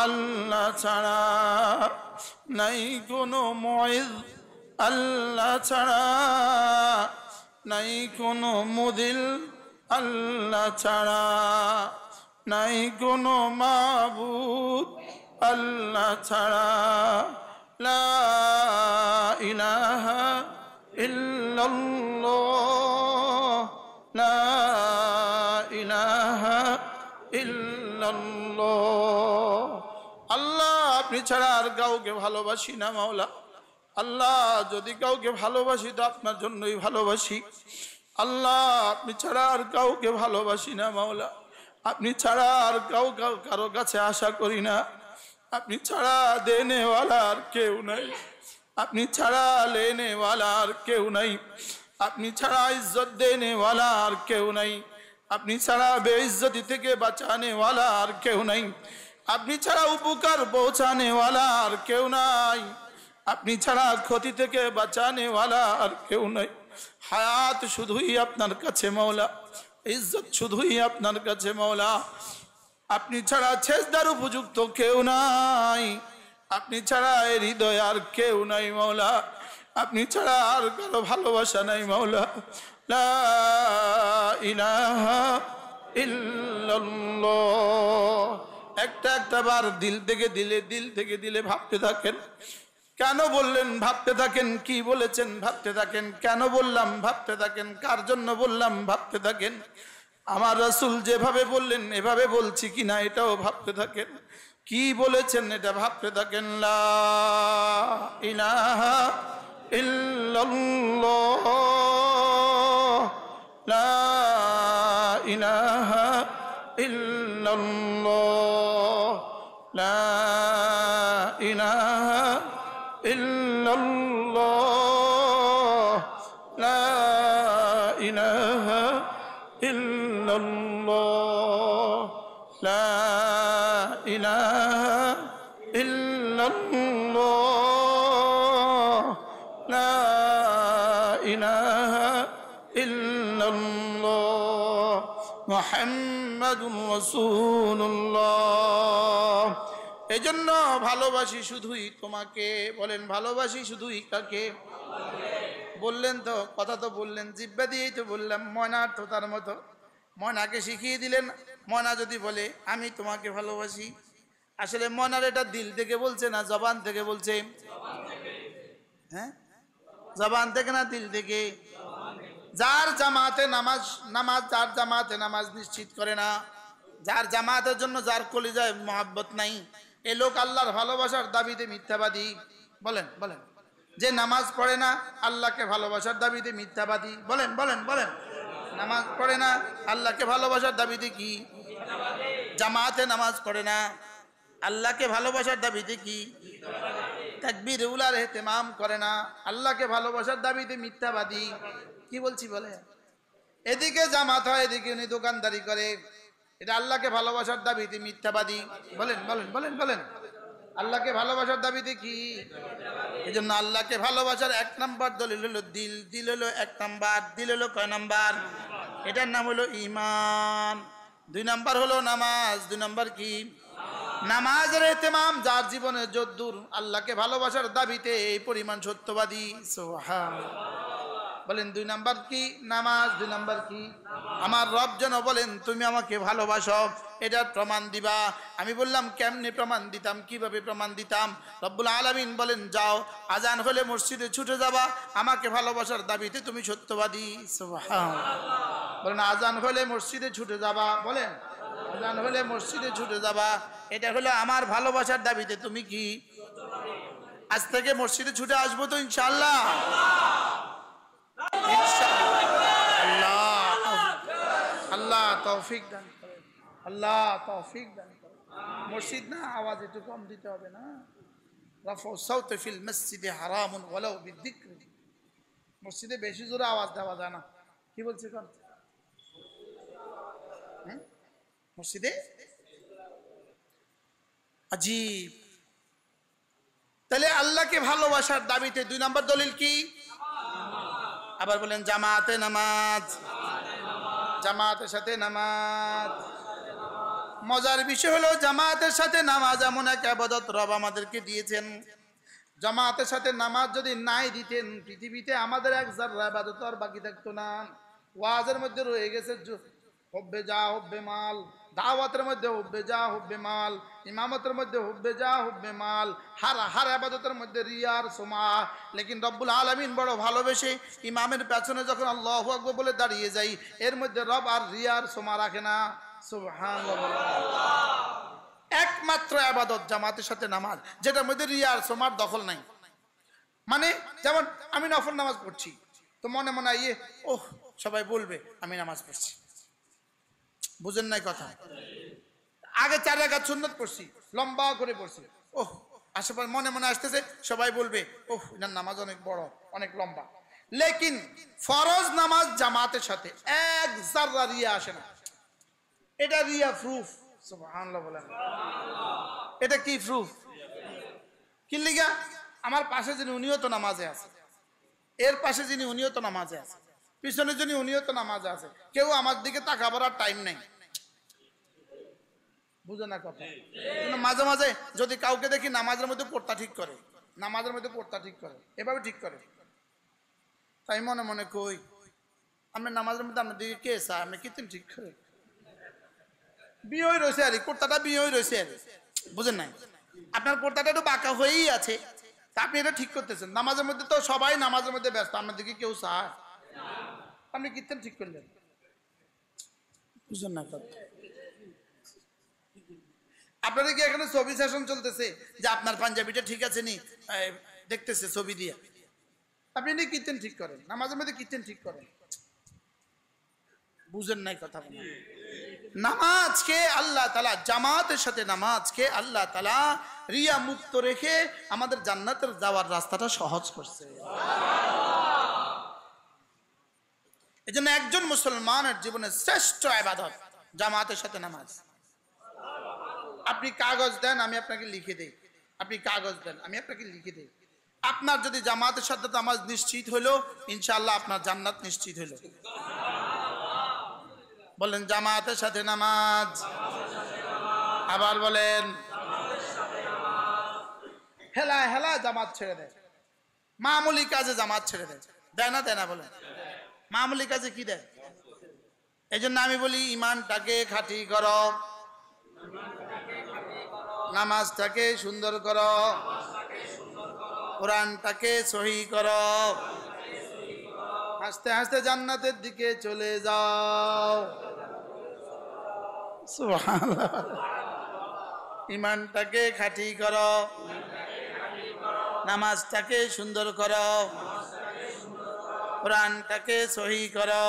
আল্লাহ ছাড়া নাই কোনো ময় আল্লাহ ছাড়া নাই কোনো মুদিল আল্লাহ ছাড়া নাই কোনো মাবুদ আল্লাহ ছাড়া লা ইলাহা না লা ইলাহা আল্লাহ আপনি ছাড়া আর কাউকে ভালোবাসি না মাওলা আল্লাহ যদি কাউকে ভালোবাসি তো আপনার জন্যই ভালোবাসি আল্লাহ আপনি ছাড়া আর কাউকে ভালোবাসি না মাওলা আপনি ছাড়া আর কাউ কারো কাছে আশা করি না আপনি ছাড়া আর কেউ নাই আপনি ছাড়া আর কেউ নাই আপনি ছাড়া ইজ্জত দেনেওয়ালা আর কেউ নাই আপনি ছাড়া বেইজ্জতি থেকে বাঁচানেওয়ালা আর কেউ নাই আপনি ছাড়া উপকার পৌঁছানেওয়ালা আর কেউ নাই আপনি ছাড়া ক্ষতি থেকে বাঁচানেওয়ালা আর কেউ নাই হায়াত শুধুই আপনার কাছে মৌলা ইজ্জত শুধুই আপনার কাছে মৌলা আপনি ছাড়া ছেজদার উপযুক্ত কেউ নাই আপনি ছাড়া এর হৃদয় আর কেউ নাই মৌলা আপনি ছাড়া আর কারো ভালোবাসা নাই মৌলা একটা একটা বার দিল থেকে দিলে দিল থেকে দিলে ভাবতে থাকেন কেন বললেন ভাবতে থাকেন কি বলেছেন ভাবতে থাকেন কেন বললাম ভাবতে থাকেন কার জন্য বললাম ভাবতে থাকেন আমার রাসুল যেভাবে বললেন এভাবে বলছি কি না এটাও ভাবতে থাকেন কি বলেছেন এটা ভাবতে থাকেন ইলাহা ইল্লাল্লাহ লা মোহাম্মদুর রসুল্লাহ এজন্য ভালোবাসি শুধুই তোমাকে বলেন ভালোবাসি শুধুই কাকে বললেন তো কথা তো বললেন জিব্বা দিয়েই তো বললাম ময়নার তো তার মতো ময়নাকে শিখিয়ে দিলেন ময়না যদি বলে আমি তোমাকে ভালোবাসি আসলে ময়নার এটা দিল থেকে বলছে না জবান থেকে বলছে হ্যাঁ জবান থেকে না দিল থেকে যার জামাতে নামাজ নামাজ যার জামাতে নামাজ নিশ্চিত করে না যার জামাতের জন্য যার কলিজায় মহাব্বত নাই এ লোক আল্লাহর ভালোবাসার দাবিতে মিথ্যাবাদী বলেন বলেন যে নামাজ পড়ে না আল্লাহকে ভালোবাসার দাবিতে মিথ্যাবাদী বলেন বলেন বলেন নামাজ পড়ে না আল্লাহকে ভালোবাসার দাবিতে কি জামাতে নামাজ পড়ে না আল্লাহকে ভালোবাসার দাবিতে কি তাকবির উলার হেতেমাম করে না আল্লাহকে ভালোবাসার দাবিতে মিথ্যাবাদী কি বলছি বলে এদিকে জামাত হয় এদিকে উনি দোকানদারি করে এটা আল্লাহকে ভালোবাসার দাবিতে মিথ্যাবাদী বলেন বলেন বলেন বলেন আল্লাহকে ভালোবাসার দাবিতে কি এই জন্য আল্লাহকে ভালোবাসার এক নাম্বার দলিল হলো দিল দিল হলো এক নাম্বার দিল হলো কয় নাম্বার এটার নাম হলো ইমান দুই নাম্বার হলো নামাজ দুই নাম্বার কি নামাজের এতেমাম যার জীবনে যদ্দুর আল্লাহকে ভালোবাসার দাবিতে এই পরিমাণ সত্যবাদী বলেন দুই নাম্বার কি নামাজ দুই নাম্বার কি আমার রব যেন বলেন তুমি আমাকে ভালোবাসো এটার প্রমাণ দিবা আমি বললাম কেমনি প্রমাণ দিতাম কিভাবে প্রমাণ দিতাম রব্বুল আলমিন বলেন যাও আজান হলে মসজিদে ছুটে যাবা আমাকে ভালোবাসার দাবিতে তুমি সত্যবাদী বলেন আজান হলে মসজিদে ছুটে যাবা বলেন হলে মসজিদে ছুটে যাবা এটা হলো আমার ভালোবাসার দাবিতে তুমি কি আজ থেকে মসজিদে ছুটে আসবো তো ইনশাল্লাহ আল্লাহ তৌফিক দান আল্লাহ তৌফিক দান মসজিদ না আওয়াজ একটু কম দিতে হবে না মসজিদে বেশি জোরে আওয়াজ দেওয়া যায় না কি বলছে কথা মসজিদে আজীব তাহলে আল্লাহকে ভালোবাসার দাবিতে দুই নম্বর দলিল কি আবার বলেন জামাতে নামাজ জামাতের সাথে নামাজ মজার বিষয় হলো জামাতের সাথে নামাজ এমন এক আবাদত রব আমাদেরকে দিয়েছেন জামাতের সাথে নামাজ যদি নাই দিতেন পৃথিবীতে আমাদের এক জাররা আবাদত আর বাকি থাকতো না ওয়াজের মধ্যে রয়ে গেছে হব্বে যা হব্বে মাল দাওয়াতের মধ্যে হুব্বে যা হুব্বে মাল ইমামতের মধ্যে হুব্বে যা হুব্বে মাল হার হার আবাদতের মধ্যে রিয়ার সোমা লেকিন রব্বুল আলমিন বড় ভালোবেসে ইমামের পেছনে যখন আল্লাহ আকবর বলে দাঁড়িয়ে যাই এর মধ্যে রব আর রিয়ার সোমা রাখে না একমাত্র আবাদত জামাতের সাথে নামাজ যেটার মধ্যে রিয়ার সোমার দখল নাই মানে যেমন আমি নফর নামাজ পড়ছি তো মনে মনে ইয়ে ওহ সবাই বলবে আমি নামাজ পড়ছি বুঝেন নাই কথা আগে চার রাখাত সুন্নত পড়ছি লম্বা করে পড়ছি ও আশেপাশে মনে মনে আসতেছে সবাই বলবে ও না নামাজ অনেক বড় অনেক লম্বা লেকিন ফরজ নামাজ জামাতের সাথে এক জাররা রিয়া আসে না এটা রিয়া প্রুফ বলেন এটা কি প্রুফ কি লিগা আমার পাশে যিনি উনিও তো নামাজে আছে এর পাশে যিনি উনিও তো নামাজে আছে পিছনে যিনি উনিও তো নামাজ আছে কেউ আমার দিকে তাকাবার আর টাইম নেই বুঝে না কথা মাঝে মাঝে যদি কাউকে দেখি নামাজের মধ্যে পড়তা ঠিক করে নামাজের মধ্যে পড়তা ঠিক করে এভাবে ঠিক করে তাই মনে মনে কই আমি নামাজের মধ্যে আপনার দিকে কে চাই আপনি কীর্তন ঠিক করে বিয়ে হয়ে রয়েছে আরে কোর্তাটা বিয়ে হয়ে রয়েছে আরে বুঝেন নাই আপনার কোর্তাটা একটু বাঁকা হয়েই আছে তা আপনি এটা ঠিক করতেছেন নামাজের মধ্যে তো সবাই নামাজের মধ্যে ব্যস্ত আপনার দিকে কেউ চায় আপনি কীর্তন ঠিক করলেন বুঝলেন কথা আপনাদের কি এখানে ছবি শাসন চলতেছে যে আপনার পাঞ্জাবিটা ঠিক আছে নি দেখতেছে ছবি দিয়ে আপনি এমনি কীর্তন ঠিক করেন নামাজের মধ্যে কীর্তন ঠিক করেন বুঝেন নাই কথা নামাজ কে আল্লাহ তালা জামাতের সাথে নামাজ কে আল্লাহ তালা রিয়া মুক্ত রেখে আমাদের জান্নাতের যাওয়ার রাস্তাটা সহজ করছে এই জন্য একজন মুসলমানের জীবনের শ্রেষ্ঠ আবাদত জামাতের সাথে নামাজ আপনি কাগজ দেন আমি আপনাকে লিখে দেই আপনি কাগজ দেন আমি আপনাকে লিখে দেই আপনার যদি জামাতের সাথে নামাজ নিশ্চিত হলো ইনশাল্লাহ আপনার জান্নাত নিশ্চিত হলো বলেন জামাতের সাথে নামাজ আবার বলেন হেলা হেলা জামাত ছেড়ে দেয় মামুলি কাজে জামাত ছেড়ে দেয় দেয় না দেয় না বলেন মামুলি কাছে কি দেয় এই জন্য আমি বলি ইমানটাকে খাটি কর নামাজটাকে সুন্দর কর কোরআনটাকে সহি কর হাসতে হাসতে জান্নাতের দিকে চলে যাও ইমানটাকে খাটি কর নামাজটাকে সুন্দর করো প্রাণটাকে সহি করো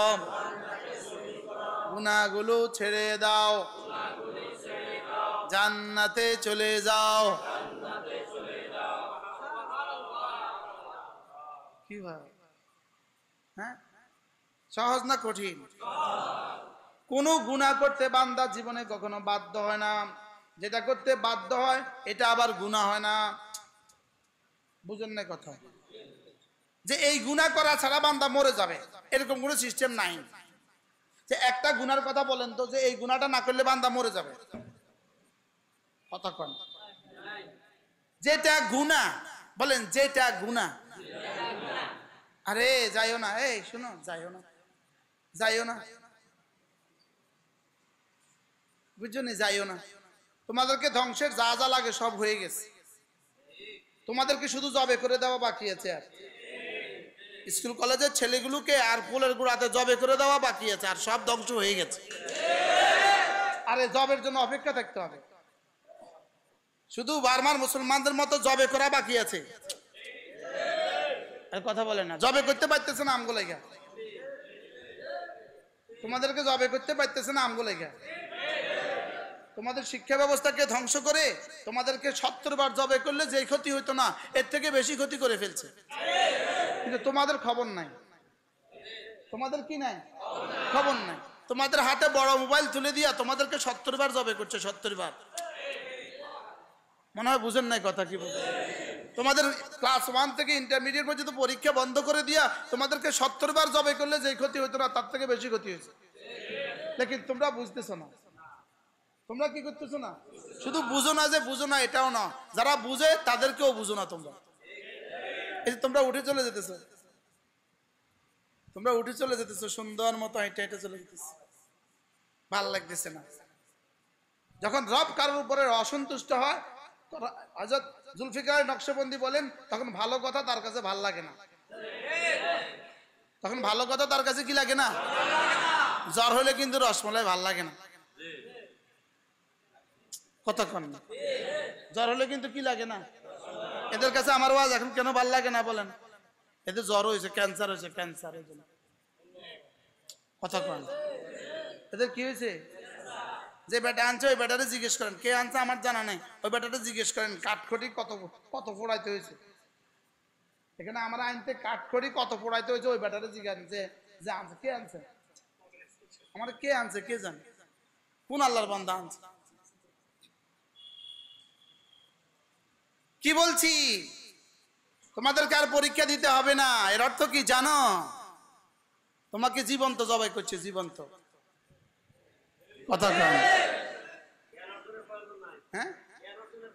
গুনাহগুলো ছেড়ে দাও জান্নাতে চলে যাও কি ভাই হ্যাঁ সহজ না কঠিন কোনো গুণা করতে বান্দা জীবনে কখনো বাধ্য হয় না যেটা করতে বাধ্য হয় এটা আবার গুণা হয় না বুঝেন না কথা যে এই গুণা করা ছাড়া বান্দা মরে যাবে এরকম কোনো সিস্টেম নাই যে একটা গুনার কথা বলেন তো যে এই গুণাটা না করলে বান্দা মরে যাবে কতক্ষণ যেটা গুণা বলেন যেটা গুণা আরে যাইও না এই শুনো যাইও না যাইও না বুঝছো নি যাইও না তোমাদেরকে ধ্বংসের যা যা লাগে সব হয়ে গেছে তোমাদেরকে শুধু জবে করে দেওয়া বাকি আছে আর স্কুল কলেজের ছেলেগুলোকে আর ফুলের গুঁড়াতে জবে করে দেওয়া বাকি আছে আর সব ধ্বংস হয়ে গেছে আরে জবের জন্য অপেক্ষা থাকতে হবে শুধু বারমার মুসলমানদের মতো জবে করা বাকি আছে কথা বলে না জবে করতে পারতেছে না আমগুলো তোমাদেরকে জবে করতে পারতেছে না আমগুলো তোমাদের শিক্ষা ব্যবস্থাকে ধ্বংস করে তোমাদেরকে সত্তর বার জবে করলে যে ক্ষতি হইতো না এর থেকে বেশি ক্ষতি করে ফেলছে কিন্তু তোমাদের খবর নাই তোমাদের কি নাই খবর নাই তোমাদের হাতে বড় মোবাইল তুলে দিয়া তোমাদেরকে সত্তর বার জবে করছে সত্তর বার মনে হয় বুঝেন নাই কথা কি বলবো তোমাদের ক্লাস ওয়ান থেকে ইন্টারমিডিয়েট পর্যন্ত পরীক্ষা বন্ধ করে দিয়া তোমাদেরকে সত্তর বার জবে করলে যে ক্ষতি হইতো না তার থেকে বেশি ক্ষতি হয়েছে লেকিন তোমরা বুঝতেছো না তোমরা কি করতেছো না শুধু বুঝো না যে বুঝো না এটাও না যারা বুঝে তাদেরকেও বুঝো না তোমরা তোমরা উঠে চলে যেতেছ তোমরা উঠে চলে যেতেছ সুন্দর মতো হেঁটে হেঁটে চলে যেতেছ ভাল লাগতেছে না যখন রব কারোর উপরে অসন্তুষ্ট হয় জুলফিকার নকশবন্দি বলেন তখন ভালো কথা তার কাছে ভাল লাগে না তখন ভালো কথা তার কাছে কি লাগে না জ্বর হলে কিন্তু রসমলাই ভাল লাগে না কতক্ষণ জ্বর হলে কিন্তু কি লাগে না এদের কাছে আমার ওয়াজ এখন কেন ভাল লাগে না বলেন এদের জ্বর হয়েছে ক্যান্সার হয়েছে ক্যান্সার হয়েছে কথা কন এদের কি হয়েছে যে ব্যাটা আনছে ওই ব্যাটারে জিজ্ঞেস করেন কে আনছে আমার জানা নেই ওই ব্যাটারে জিজ্ঞেস করেন কাঠখড়ি কত কত ফোড়াইতে হয়েছে এখানে আমার আনতে কাঠখড়ি কত ফোড়াইতে হয়েছে ওই ব্যাটারে জিজ্ঞাসা যে আনছে কে আনছে আমার কে আনছে কে জানে কোন আল্লাহর বান্ধা আনছে কি বলছি তোমাদেরকে আর পরীক্ষা দিতে হবে না এর অর্থ কি জানো তোমাকে জীবন্ত জবাই করছে জীবন্ত কথা হ্যাঁ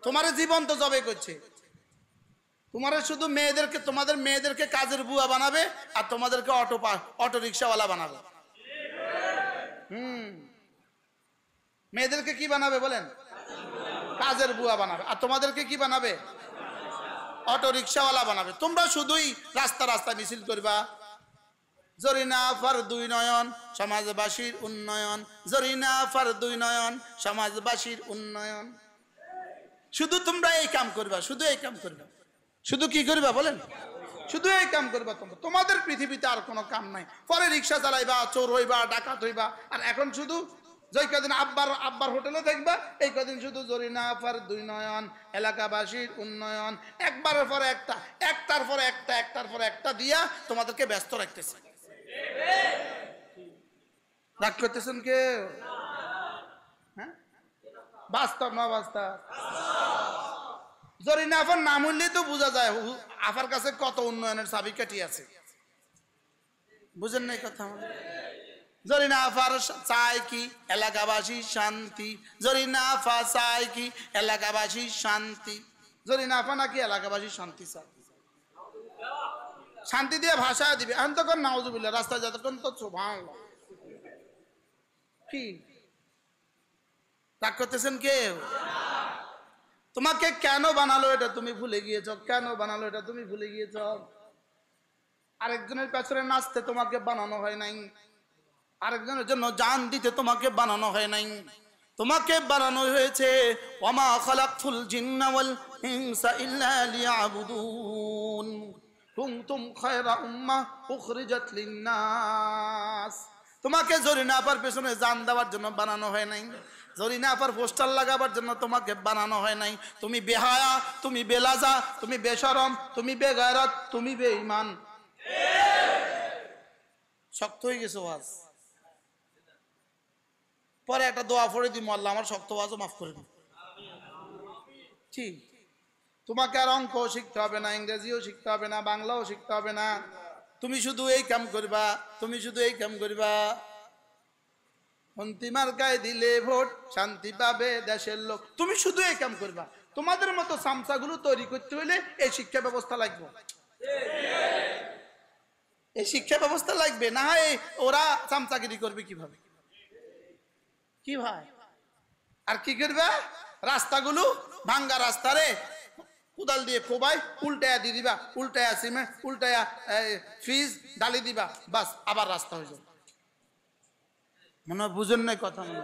তোমার জীবন্ত জবাই করছে তোমার শুধু মেয়েদেরকে তোমাদের মেয়েদেরকে কাজের বুয়া বানাবে আর তোমাদেরকে অটো অটো রিক্সাওয়ালা বানাবে হুম মেয়েদেরকে কি বানাবে বলেন কাজের বুয়া বানাবে আর তোমাদেরকে কি বানাবে অটো রিক্সাওয়ালা বানাবে তোমরা শুধুই রাস্তা রাস্তা মিছিল করবা জরিনা ফার দুই নয়ন সমাজবাসীর উন্নয়ন জরিনা ফার দুই নয়ন সমাজবাসীর উন্নয়ন শুধু তোমরা এই কাম করবা শুধু এই কাম করবা শুধু কি করবা বলেন শুধু এই কাম করবা তোমরা তোমাদের পৃথিবীতে আর কোনো কাম নাই পরে রিক্সা চালাইবা চোর হইবা ডাকাত হইবা আর এখন শুধু যাই কদিন আব্বার আব্বার হোটেলে দেখবা এই কদিন শুধু জরিনা আফার দুই নয়ন এলাকাবাসীর উন্নয়ন একবারের পরে একটা একটার পরে একটা একটার পরে একটা দিয়া তোমাদেরকে ব্যস্ত রাখতেছে রাগ করতেছেন কে হ্যাঁ বাস্তব না বাস্তব জরিনা আফার নাম হইলেই তো বোঝা যায় আফার কাছে কত উন্নয়নের চাবিকাঠি আছে বুঝেন না এই কথা আমাদের যদি না ফার কি এলাকাবাসী শান্তি যদি না ফা কি এলাকাবাসী শান্তি যদি না ফা নাকি এলাকাবাসী শান্তি শান্তি দিয়ে ভাষায় দিবে এখন তখন নাওজুবিল্লা রাস্তায় যতক্ষণ তো শোভান কি রাগ করতেছেন কেউ তোমাকে কেন বানালো এটা তুমি ভুলে গিয়েছ কেন বানালো এটা তুমি ভুলে গিয়েছ আরেকজনের পেছনে নাচতে তোমাকে বানানো হয় নাই আরেকজনের জন্য জান দিতে তোমাকে বানানো হয় নাই তোমাকে বানানো হয়েছে তোমাকে জরি না পার তোমাকে পেছনে জান দেওয়ার জন্য বানানো হয় নাই না পার পোস্টার লাগাবার জন্য তোমাকে বানানো হয় নাই তুমি বেহায়া তুমি বেলাজা তুমি বেসরম তুমি বেগারত তুমি বেঈমান শক্ত হয়ে গেছো আজ পরে একটা দোয়া পড়ে দিই মল্লা আমার শক্ত আজও মাফ করে দিই ঠিক তোমাকে আর অঙ্ক শিখতে হবে না ইংরেজিও শিখতে হবে না বাংলাও শিখতে হবে না তুমি শুধু এই কাম করবা তুমি শুধু এই কাম করবা অন্তিমার গায়ে দিলে ভোট শান্তি পাবে দেশের লোক তুমি শুধু এই কাম করবা তোমাদের মতো সামসাগুলো তৈরি করতে হলে এই শিক্ষা ব্যবস্থা লাগবে এই শিক্ষা ব্যবস্থা লাগবে না হয় ওরা সামসাগিরি করবে কিভাবে কি ভাই আর কি করবে রাস্তাগুলো ভাঙ্গা রাস্তা রে কোদাল দিয়ে কোবাই উল্টায়া দিয়ে দিবা উল্টায়া সিমেন্ট উল্টায়া ফ্রিজ ডালি দিবা বাস আবার রাস্তা হয়ে যাবে মনে হয় বুঝেন নাই কথা মনে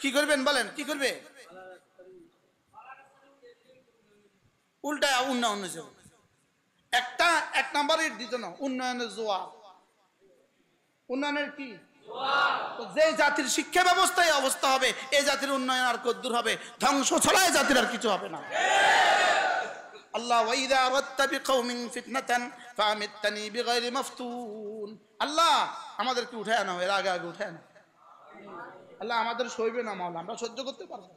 কি করবেন বলেন কি করবে উল্টায়া উন্নয়ন যাবে একটা এক নাম্বার ইট দিত না উন্নয়নের জোয়া উন্নয়নের কি যে জাতির শিক্ষা ব্যবস্থায় অবস্থা হবে এ জাতির উন্নয়ন আর হবে ধ্বংস জাতির আর কিছু হবে না আল্লাহ ওয়াইদা ফিতনাতান বিগাইরি মাফতুন আল্লাহ আমাদেরকে উঠায় নাও এর আগে আগে উঠায় আল্লাহ আমাদের সইবে না মাওলা আমরা সহ্য করতে পারবো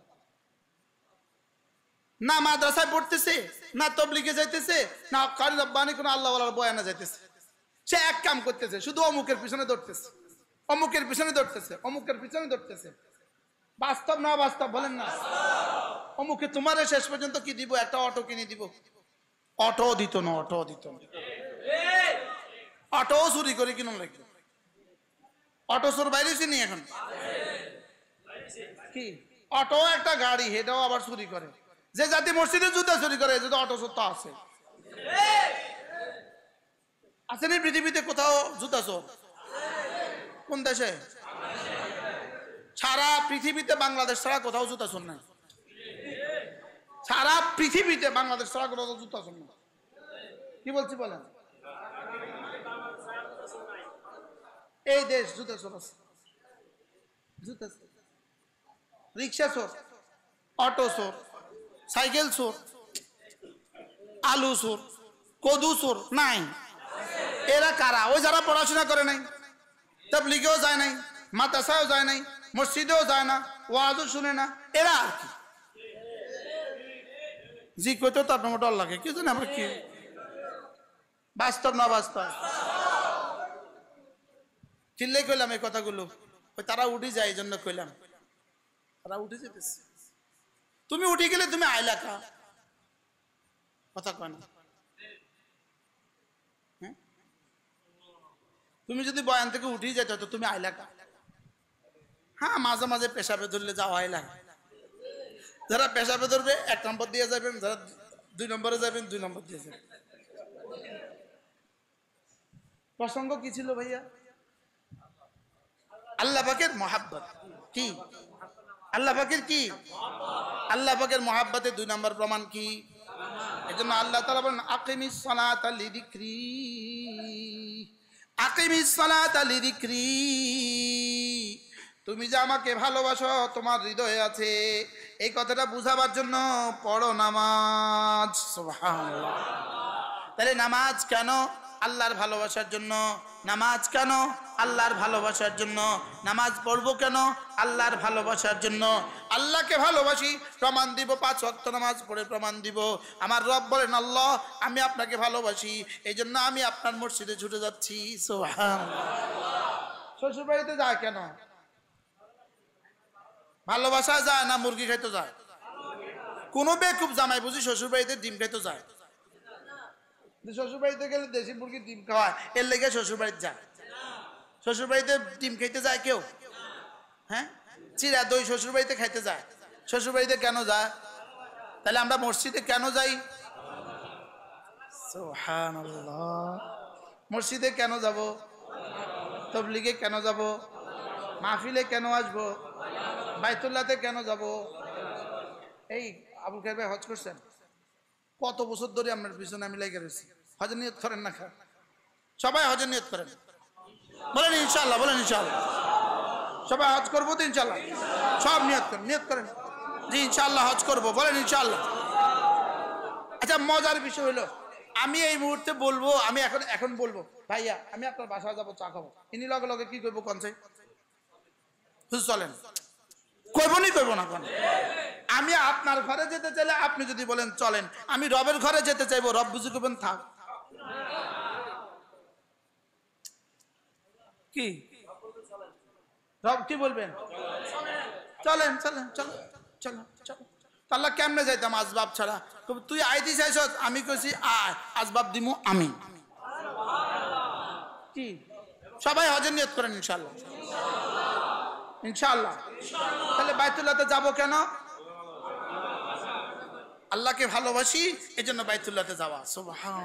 না মাদ্রাসায় পড়তেছে না তবলিগে যাইতেছে না কারি রব্বানি কোনো আল্লাহওয়ালার বয়ানে যাইতেছে সে এক কাম করতেছে শুধু অমুকের পিছনে ধরতেছে অমুকের পিছনে ধরতেছে অমুকের পিছনে ধরতেছে বাস্তব না বাস্তব বলেন না অমুকে তোমারে শেষ পর্যন্ত কি দিব একটা অটো কিনে দিব অটো দিত না অটো দিত না অটো চুরি করে কিনুন লাগবে অটো চোর বাইরে চিনি এখন কি অটো একটা গাড়ি হেটাও আবার চুরি করে যে জাতি মসজিদে জুতা চুরি করে যদি অটো চোর আছে আছে নি পৃথিবীতে কোথাও জুতা চোর কোন দেশে সারা পৃথিবীতে বাংলাদেশ ছাড়া কোথাও জুতা শোন না সারা পৃথিবীতে বাংলাদেশ ছাড়া কোথাও জুতা শোন না কি বলছি বলেন এই দেশ জুতা চোর জুতা রিক্সা চোর অটো চোর সাইকেল চোর আলু চোর কদু চোর নাই এরা কারা ওই যারা পড়াশোনা করে নাই তবলিগেও যায় নাই মাদ্রাসাও যায় নাই মসজিদেও যায় না ওয়াজও শুনে না এরা আর কি জি কইতে তো আপনার ডর লাগে কি জানে আমরা কি বাস্তব না বাস্তব চিল্লে কইলাম এই কথাগুলো ওই তারা উঠে যায় এই জন্য কইলাম তারা উঠে যেতেছে তুমি উঠে গেলে তুমি আইলা কথা কয় না তুমি যদি বয়ান থেকে উঠিয়ে যেতে তো তুমি আইলা কা হ্যাঁ মাঝে মাঝে পেশাবে ধরলে যাও আইলা যারা পেশাবে ধরবে এক নম্বর দিয়ে যাবেন যারা দুই নম্বরে যাবেন দুই নম্বর দিয়ে যাবেন প্রসঙ্গ কি ছিল ভাইয়া আল্লাহের মহাব্বত কি আল্লাহের কি আল্লাহের মহাব্বতে দুই নম্বর প্রমাণ কি এই জন্য আল্লাহ তালা বলেন আকিমিস সালাত লিযিকরি তুমি যে আমাকে ভালোবাসো তোমার হৃদয়ে আছে এই কথাটা বুঝাবার জন্য পড়ো নামাজ তাহলে নামাজ কেন আল্লাহর ভালোবাসার জন্য নামাজ কেন আল্লাহর ভালোবাসার জন্য নামাজ পড়বো কেন আল্লাহর ভালোবাসার জন্য আল্লাহকে ভালোবাসি প্রমাণ দিব পাঁচ অক্ত নামাজ পড়ে প্রমাণ দিব আমার রব বলেন আল্লাহ আমি আপনাকে ভালোবাসি এই জন্য আমি আপনার মসজিদে ছুটে যাচ্ছি শ্বশুর বাড়িতে যায় কেন ভালোবাসা যায় না মুরগি খাইতে যায় কোনো বেকুব জামাই বুঝি শ্বশুর বাড়িতে ডিম খাইতে যায় শ্বশুর বাড়িতে গেলে দেশি মুরগি ডিম খাওয়ায় এর লেগে শ্বশুর বাড়িতে যায় শ্বশুর বাড়িতে ডিম খাইতে যায় কেউ হ্যাঁ চিরা দই শ্বশুর বাড়িতে খাইতে যায় শ্বশুর বাড়িতে কেন যায় তাহলে আমরা মসজিদে কেন যাই মসজিদে কেন যাব তবলিগে কেন যাব মাহফিলে কেন আসব বাইতুল্লাতে কেন যাব এই আবুল খাই ভাই হজ করছেন কত বছর ধরে আপনার পিছনে আমি লেগে রয়েছি হজের নিয়ত করেন না খান সবাই হজের নিয়ত করেন বলেন ইনশাল্লাহ বলেন ইনশাল্লাহ সবাই হজ করবো তো ইনশাল্লাহ সব নিয়ত করেন নিয়ত করেন যে ইনশাল্লাহ হজ করবো বলেন ইনশাল্লাহ আচ্ছা মজার বিষয় হলো আমি এই মুহূর্তে বলবো আমি এখন এখন বলবো ভাইয়া আমি আপনার বাসায় যাবো চা খাবো ইনি লগে লগে কি করবো কনসে চলেন করবো নি করবো না কন আমি আপনার ঘরে যেতে চাইলে আপনি যদি বলেন চলেন আমি রবের ঘরে যেতে চাইবো রব বুঝে করবেন থাক কি কি বলবেন চলেন চলেন চলো চলো চলো তাহলে কেমনে যাইতাম আসবাব ছাড়া তুই আইতি চাইছ আমি কইছি আয় আসবাব দিমু আমি কি সবাই হজের নিয়ত করেন ইনশাল্লাহ ইনশাল্লাহ তাহলে বাইতুল্লাহতে যাব কেন আল্লাহকে ভালোবাসি এজন্য বাইতুল্লাহতে যাওয়া হ্যাঁ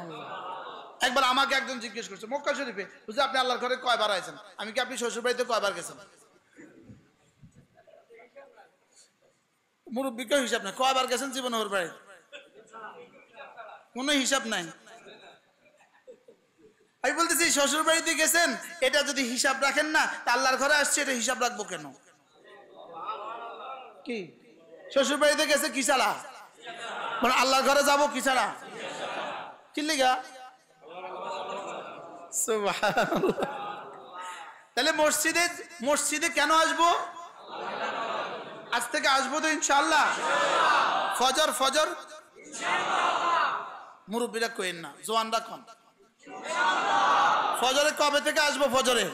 একবার আমাকে একজন জিজ্ঞেস করছে মক্কা শরীফে বুঝলে আপনি আল্লাহর ঘরে কয়বার আছেন আমি কি আপনি শ্বশুর বাড়িতে কয়বার গেছেন মুরব্বীকে হিসাব নাই কয়বার গেছেন জীবন ওর বাড়ি কোনো হিসাব নাই আমি বলতেছি শ্বশুর বাড়িতে গেছেন এটা যদি হিসাব রাখেন না তা আল্লাহর ঘরে আসছে এটা হিসাব রাখবো কেন কি শ্বশুর বাড়িতে গেছে কি ছাড়া মানে আল্লাহর ঘরে যাবো কি ছাড়া কি লিগা তাহলে মসজিদে মসজিদে কেন আসবো আজ থেকে আসবো তো ইনশাল্লাহ ফজর ফজর মুরব্বীরা কেন না জোয়ান রাখুন ফজরে কবে থেকে আসবো ফজরে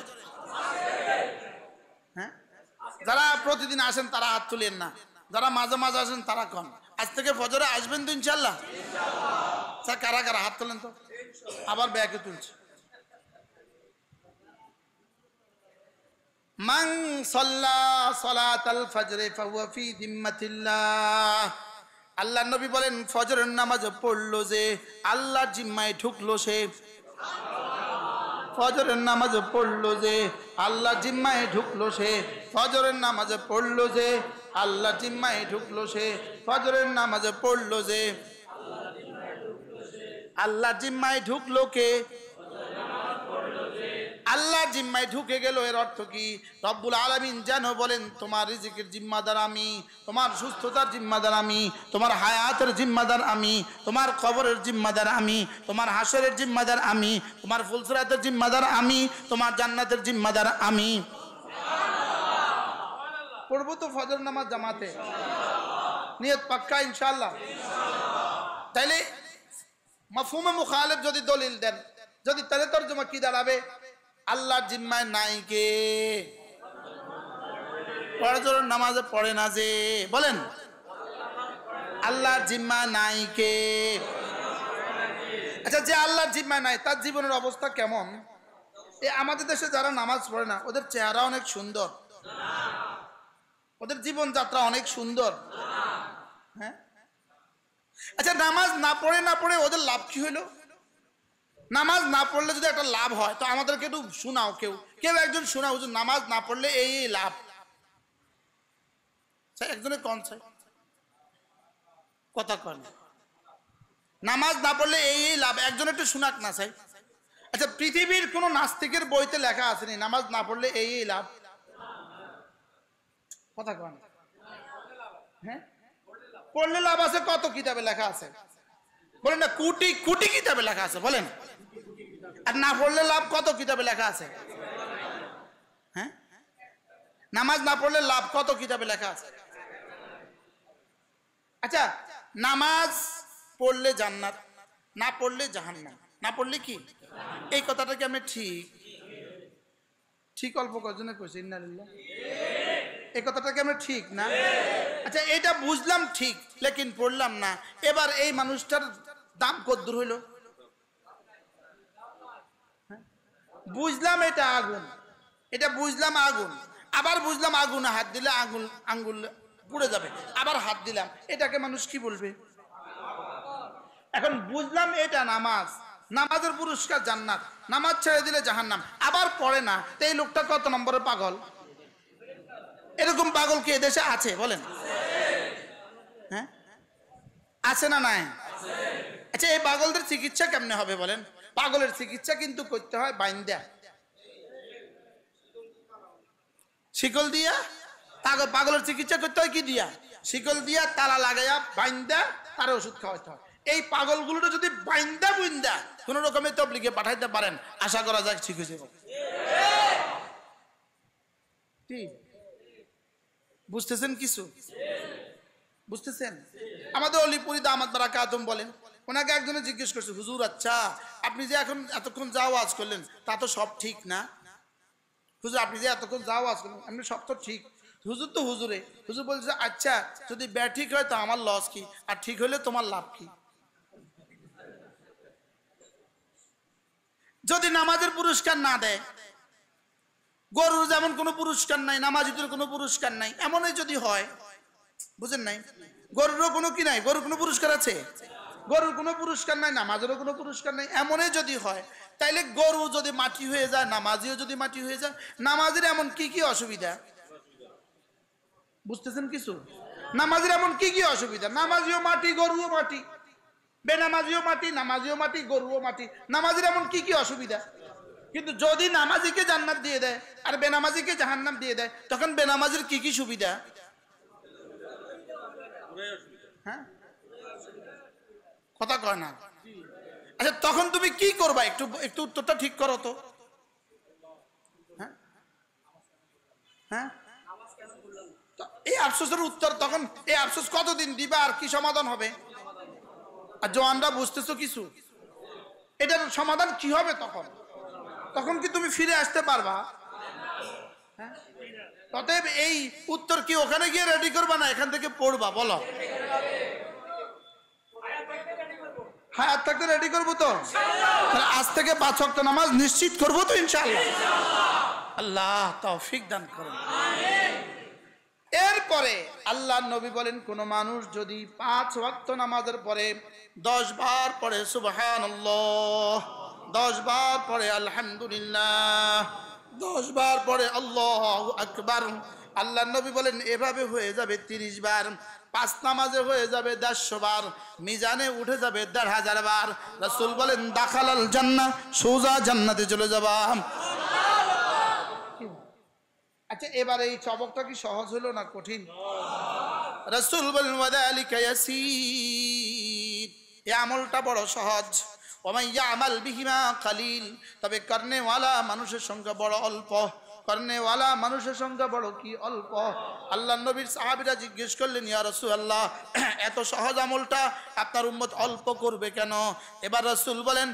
হ্যাঁ যারা প্রতিদিন আসেন তারা হাত তুলেন না যারা মাঝে মাঝে আসেন তারা কন আজ থেকে ফজরে আসবেন তো ইনশাল্লাহ আচ্ছা, কারা কারা হাত তুলেন তো আবার ব্যাগে তুলছে মাং সল্লা সলাতাল ফজরে ফাহুয়া ফি জিম্মাতিল্লাহ আল্লাহ নবী বলেন ফজরের নামাজ পড়লো যে আল্লাহর জিম্মায় ঢুকলো সে ফজরের নামাজ পড়লো যে আল্লাহ জিম্মায় ঢুকলো সে ফজরের নামাজ পড়লো যে আল্লাহ জিম্মায় ঢুকলো সে ফজরের নামাজ পড়লো যে আল্লাহ জিম্মায় ঢুকলো কে আল্লাহ জিম্মায় ঢুকে গেল এর অর্থ কি রব্বুল আলমিন যেন বলেন তোমার রিজিকের জিম্মাদার আমি তোমার সুস্থতার জিম্মাদার আমি তোমার হায়াতের জিম্মাদার আমি তোমার কবরের জিম্মাদার আমি তোমার হাসরের জিম্মাদার আমি তোমার ফুলসরাতের জিম্মাদার আমি তোমার জান্নাতের জিম্মাদার আমি পড়বো তো ফজর নামাজ জামাতে নিয়ত পাক্কা ইনশাল্লাহ তাইলে মাফুমে মুখালেফ যদি দলিল দেন যদি তাহলে তর্জমা কি দাঁড়াবে আল্লাহর জিম্মায় নাই কে পড়াজোর নামাজে পড়ে না যে বলেন আল্লাহর জিম্মা নাই কে আচ্ছা যে আল্লাহর জিম্মা নাই তার জীবনের অবস্থা কেমন এ আমাদের দেশে যারা নামাজ পড়ে না ওদের চেহারা অনেক সুন্দর ওদের জীবনযাত্রা অনেক সুন্দর হ্যাঁ আচ্ছা নামাজ না পড়ে না পড়ে ওদের লাভ কি হইলো নামাজ না পড়লে যদি একটা লাভ হয় তো আমাদেরকে একটু শোনাও কেউ কেউ একজন শোনাও যে নামাজ না পড়লে এই এই লাভ একজনের কন চাই কথা কন নামাজ না পড়লে এই এই লাভ একজন একটু শোনাক না চাই আচ্ছা পৃথিবীর কোনো নাস্তিকের বইতে লেখা আসেনি নামাজ না পড়লে এই এই লাভ কথা কন হ্যাঁ পড়লে লাভ আছে কত কিতাবে লেখা আছে বলেন না কুটি কুটি কিতাবে লেখা আছে বলেন আর না পড়লে লাভ কত কিতাবে লেখা আছে হ্যাঁ নামাজ না পড়লে লাভ কত কিতাবে লেখা আছে আচ্ছা নামাজ পড়লে জান্নাত না পড়লে জাহান্নাম না পড়লে কি এই কথাটাকে আমি ঠিক ঠিক অল্প কজনে কইছি ইন্নালিল্লাহ এই কথাটাকে আমি ঠিক না আচ্ছা এটা বুঝলাম ঠিক লেকিন পড়লাম না এবার এই মানুষটার দাম কদ্দূর হইলো বুঝলাম এটা আগুন এটা বুঝলাম আগুন আবার বুঝলাম আগুন হাত দিলে আঙুল আঙ্গুল পুড়ে যাবে আবার হাত দিলাম এটাকে মানুষ কি বলবে এখন বুঝলাম এটা নামাজ নামাজের পুরস্কার জান্নাত নামাজ ছেড়ে দিলে জাহান্নাম আবার পড়ে না তো এই লোকটা কত নম্বরের পাগল এরকম পাগল কি এদেশে আছে বলেন হ্যাঁ আছে না নাই আচ্ছা এই পাগলদের চিকিৎসা কেমনে হবে বলেন পাগলের চিকিৎসা কিন্তু করতে হয় বাইন্দা শিকল দিয়া পাগল পাগলের চিকিৎসা করতে হয় কি দিয়া শিকল দিয়া তালা লাগাইয়া বাইন্দা তার ওষুধ খাওয়াতে হয় এই পাগলগুলো যদি বাইন্দা বুইন্দা কোন রকমে তবলিগে পাঠাইতে পারেন আশা করা যাক ঠিক হয়েছে বুঝতেছেন কিছু বুঝতেছেন আমাদের অলিপুরিদা আমার দ্বারা কাতুম বলেন ওনাকে একজনে জিজ্ঞেস করছে হুজুর আচ্ছা আপনি যে এখন এতক্ষণ যা আওয়াজ করলেন তা তো সব ঠিক না হুজুর আপনি যে এতক্ষণ যা আওয়াজ করলেন আপনি সব তো ঠিক হুজুর তো হুজুরে হুজুর বলছে আচ্ছা যদি ব্যা ঠিক হয় তো আমার লস কি আর ঠিক হলে তোমার লাভ কি যদি নামাজের পুরস্কার না দেয় গরুর যেমন কোনো পুরস্কার নাই নামাজিদের কোনো পুরস্কার নাই এমনই যদি হয় বুঝেন নাই গরুরও কোনো কি নাই গরুর কোনো পুরস্কার আছে গরুর কোনো পুরস্কার নাই নামাজেরও কোনো পুরস্কার নাই এমনই যদি হয় তাইলে গরু যদি মাটি হয়ে যায় নামাজিও যদি মাটি হয়ে যায় নামাজের এমন কি কি অসুবিধা বুঝতেছেন কিছু নামাজের এমন কি কি অসুবিধা নামাজিও মাটি গরুও মাটি বেনামাজিও মাটি নামাজিও মাটি গরুও মাটি নামাজের এমন কি কি অসুবিধা কিন্তু যদি নামাজিকে জান্নাত দিয়ে দেয় আর বেনামাজিকে জাহান্নাম দিয়ে দেয় তখন বেনামাজির কি কি সুবিধা হ্যাঁ কথা কয় না আচ্ছা তখন তুমি কি করবা একটু একটু উত্তরটা ঠিক করো তো হ্যাঁ হ্যাঁ এই আফসোসের উত্তর তখন এই আফসোস কতদিন দিবা আর কি সমাধান হবে আর জওয়ানরা বুঝতেছো কিছু এটার সমাধান কি হবে তখন তখন কি তুমি ফিরে আসতে পারবা হ্যাঁ? অতএব এই উত্তর কি ওখানে গিয়ে রেডি করবা না এখান থেকে পড়বা বলো হায়াত থাকতে রেডি করবো তো তাহলে আজ থেকে পাঁচ অক্ট নামাজ নিশ্চিত করবো তো ইনশাল্লাহ আল্লাহ তৌফিক দান করুন এরপরে আল্লাহ নবী বলেন কোন মানুষ যদি পাঁচ ওয়াক্ত নামাজের পরে দশ বার পরে সুবহান দশ বার পরে আলহামদুলিল্লাহ দশ বার পরে আল্লাহ আকবার আল্লাহ নবী বলেন এভাবে হয়ে যাবে তিরিশ বার পাঁচ নামাজে হয়ে যাবে দেড়শো বার মিজানে উঠে যাবে দেড় হাজার বার রাসুল বলেন দাখালাল জান্না সোজা জান্নাতে চলে যাবা আচ্ছা এবার এই চবকটা কি সহজ হলো না কঠিন রসুল বলেন এ আমলটা বড় সহজ ওমাইয়া আমাল বিহিমা কালিল তবে কর্নেওয়ালা মানুষের সংখ্যা বড় অল্প কর্নেওয়ালা মানুষের সংখ্যা বড় কি অল্প আল্লাহ নবীর সাহাবিরা জিজ্ঞেস করলেন ইয়া রসুল আল্লাহ এত সহজ আমলটা আপনার উম্মত অল্প করবে কেন এবার রসুল বলেন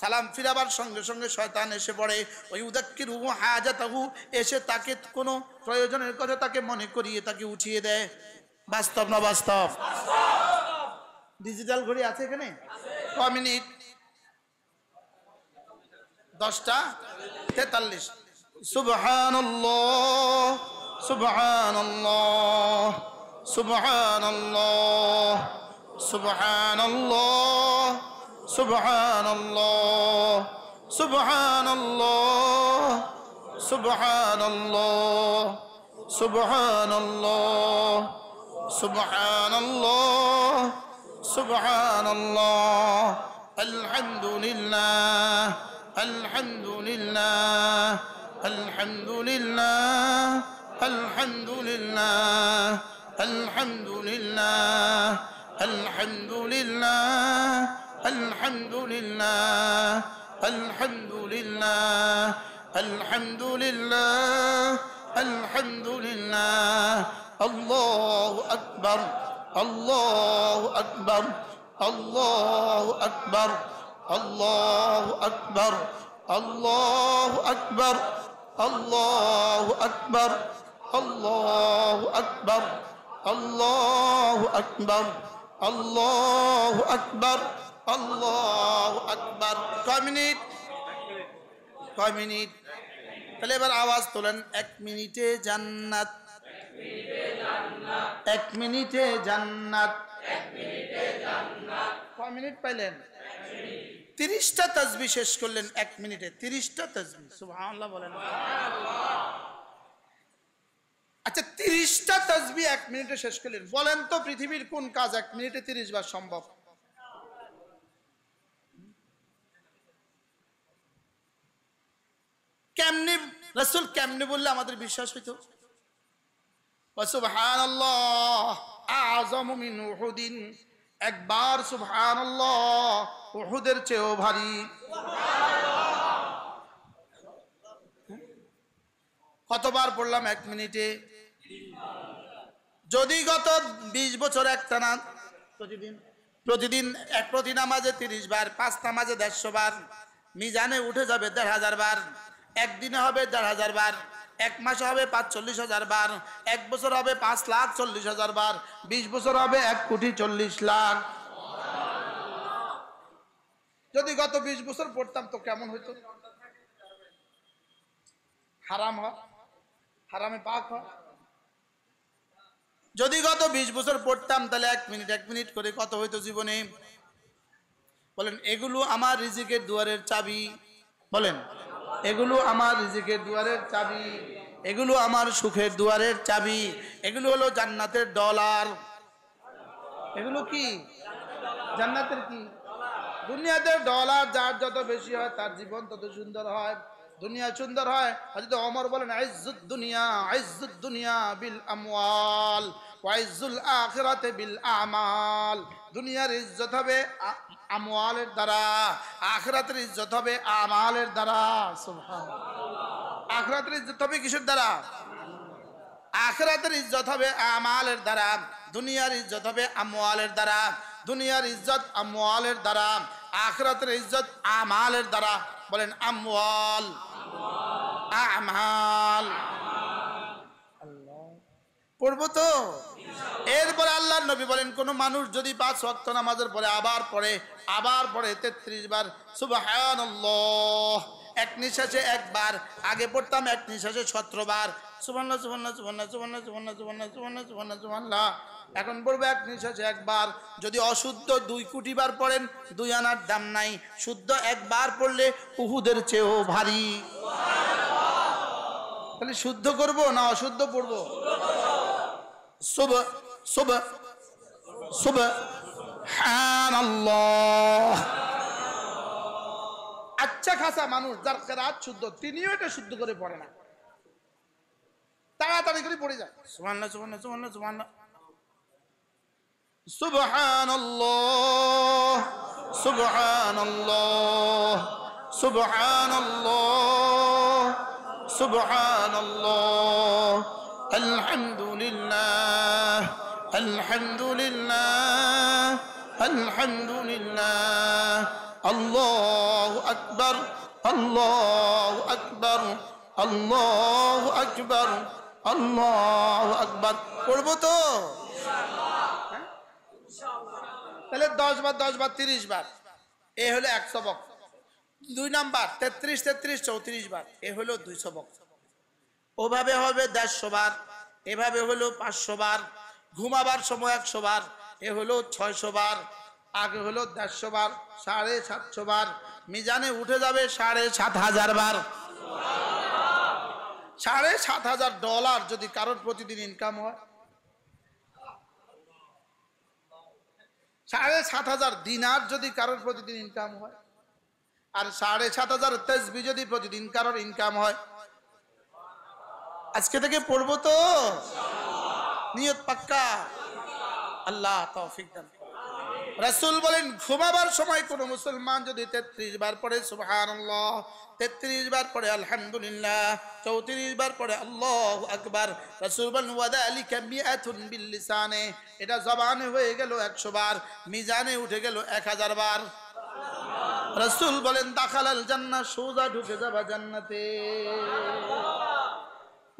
সালাম ফিরাবার সঙ্গে সঙ্গে শয়তান এসে পড়ে ওই উদাক্কির হু হাজাতাহু এসে তাকে কোনো প্রয়োজনের কথা তাকে মনে করিয়ে তাকে উঠিয়ে দেয় বাস্তব না বাস্তব ডিজিটাল ঘড়ি আছে এখানে ক মিনিট দশটা তেতাল্লিশ সুবহান সুবহান সুবহান সুবহান সুবহান সুবহান সুবহান সুবহান سبحان الله سبحان الله الحمد لله الحمد لله الحمد لله الحمد لله الحمد لله الحمد لله الحمد لله الحمد لله الحمد لله الحمد لله الله أكبر الله أكبر الله أكبر আল্লাহ আকবর আল্লাহ আকবর আল্লাহ আকবর আল্লাহ আকবর আল্লাহ আকবর আল্লাহ আকবর আল্লাহ আকবর কয় মিনিট কয় মিনিট তাহলে এবার আওয়াজ তোলেন এক মিনিটে জান্নাত এক মিনিটে জান্নাত কয় মিনিট পাইলেন তিরিশটা তাজবি শেষ করলেন এক মিনিটে তিরিশটা তাজবি সুবহানাল্লাহ বলেন আচ্ছা তিরিশটা তাজবি এক মিনিটে শেষ করলেন বলেন তো পৃথিবীর কোন কাজ এক মিনিটে তিরিশ বার সম্ভব কেমনি রসুল কেমনি বললে আমাদের বিশ্বাস হইতো সুবহানাল্লাহ আযম মিন উহুদিন একবার সুবহান ওহুদের চেয়েও ভারী কতবার পড়লাম এক মিনিটে যদি গত ২০ বছর একটানা প্রতিদিন প্রতিদিন এক প্রতি নামাজে তিরিশ বার পাঁচ নামাজে দেড়শো বার মিজানে উঠে যাবে দেড় হাজার বার একদিনে হবে দেড় হাজার বার এক মাস হবে পাঁচ চল্লিশ হাজার বার এক বছর হবে পাঁচ লাখ চল্লিশ হাজার বার বিশ বছর হবে এক কোটি চল্লিশ লাখ যদি গত বিশ বছর পড়তাম তো কেমন হইতো হারাম হয় হারামে পাক হয় যদি গত বিশ বছর পড়তাম তাহলে এক মিনিট এক মিনিট করে কত হইতো জীবনে বলেন এগুলো আমার রিজিকের দুয়ারের চাবি বলেন এগুলো আমার রিজিকের দুয়ারের চাবি এগুলো আমার সুখের দুয়ারের চাবি এগুলো হলো জান্নাতের ডলার এগুলো কি জান্নাতের কি দুনিয়াতে ডলার যার যত বেশি হয় তার জীবন তত সুন্দর হয় দুনিয়া সুন্দর হয় তো অমর বলেন আইজুদ দুনিয়া আইজুদ দুনিয়া বিল আমাল ওয়াইজুল আখরাতে বিল আমাল দুনিয়ার ইজ্জত হবে আমলের দ্বারা আখরাতের ইজ্জত হবে আমালের দ্বারা আখরাতের ইজ্জত হবে কিসের দ্বারা আখরাতের ইজ্জত হবে আমালের দ্বারা দুনিয়ার ইজ্জত হবে আমলের দ্বারা দুনিয়ার ইজ্জত আমলের দ্বারা আখরাতের ইজ্জত আমালের দ্বারা বলেন আমল আমাল পড়বো তো এরপরে আল্লাহ নবী বলেন কোন মানুষ যদি পাঁচ ওয়াক্ত নামাজের পরে আবার পড়ে আবার পড়ে তেত্রিশ বার সুবহানাল্লাহ এক নিঃশ্বাসে একবার আগে পড়তাম এক নিঃশ্বাসে ছত্রবার সুবর্ণ সুবর্ণ সুবর্ণ সুবর্ণ সুবর্ণ সুবর্ণ সুবর্ণ সুবর্ণ সুবর্ণা এখন পড়বো এক নিঃশ্বাসে একবার যদি অশুদ্ধ দুই কোটি বার পড়েন দুই আনার দাম নাই শুদ্ধ একবার পড়লে উহুদের চেয়েও ভারী তাহলে শুদ্ধ করব না অশুদ্ধ পড়বো صبح صبح সুবহান আচ্ছা খাসা মানুষ যার কেরাত শুদ্ধ তিনিও এটা শুদ্ধ করে পড়ে না তাড়াতাড়ি করে পড়ে যায় সুবহানাল্লাহ সুবহানাল্লাহ সুবহানাল্লাহ সুবহানাল্লাহ সুবহানাল্লাহ সুবহানাল্লাহ সুবহানাল্লাহ সুবহানাল্লাহ الحمد لله الحمد لله الحمد لله الله أكبر الله أكبر الله أكبر الله أكبر পড়বো তো তাহলে দশ বার দশ বার তিরিশ বার এ হলো একশো বক্স দুই নাম্বার তেত্রিশ তেত্রিশ চৌত্রিশ বার এ হলো দুইশো বক্স ওভাবে হবে দেড়শো বার এভাবে হলো পাঁচশো বার ঘুমাবার সময় একশো বার এ হলো ছয়শো বার আগে হলো দেড়শো বার সাড়ে সাতশো বার মিজানে উঠে যাবে সাড়ে সাত হাজার বার সাড়ে সাত হাজার ডলার যদি কারোর প্রতিদিন ইনকাম হয় সাড়ে সাত হাজার দিনার যদি কারোর প্রতিদিন ইনকাম হয় আর সাড়ে সাত হাজার তেজবি যদি প্রতিদিন কারোর ইনকাম হয় আজকে থেকে পড়বো তো নিয়ত পাক্কা আল্লাহ তৌফিক দান রাসুল বলেন ঘুমাবার সময় কোনো মুসলমান যদি তেত্রিশ বার পরে সুহান তেত্রিশ বার পরে আলহামদুলিল্লাহ চৌত্রিশ বার পরে আল্লাহ আকবার রাসুল বলেন ওয়াদা আলী ক্যামিয়াথুন বিল্লিসানে এটা জবানে হয়ে গেল একশো বার মিজানে উঠে গেল এক হাজার বার রাসুল বলেন দাখালাল জান্না সোজা ঢুকে যাবা জান্নাতে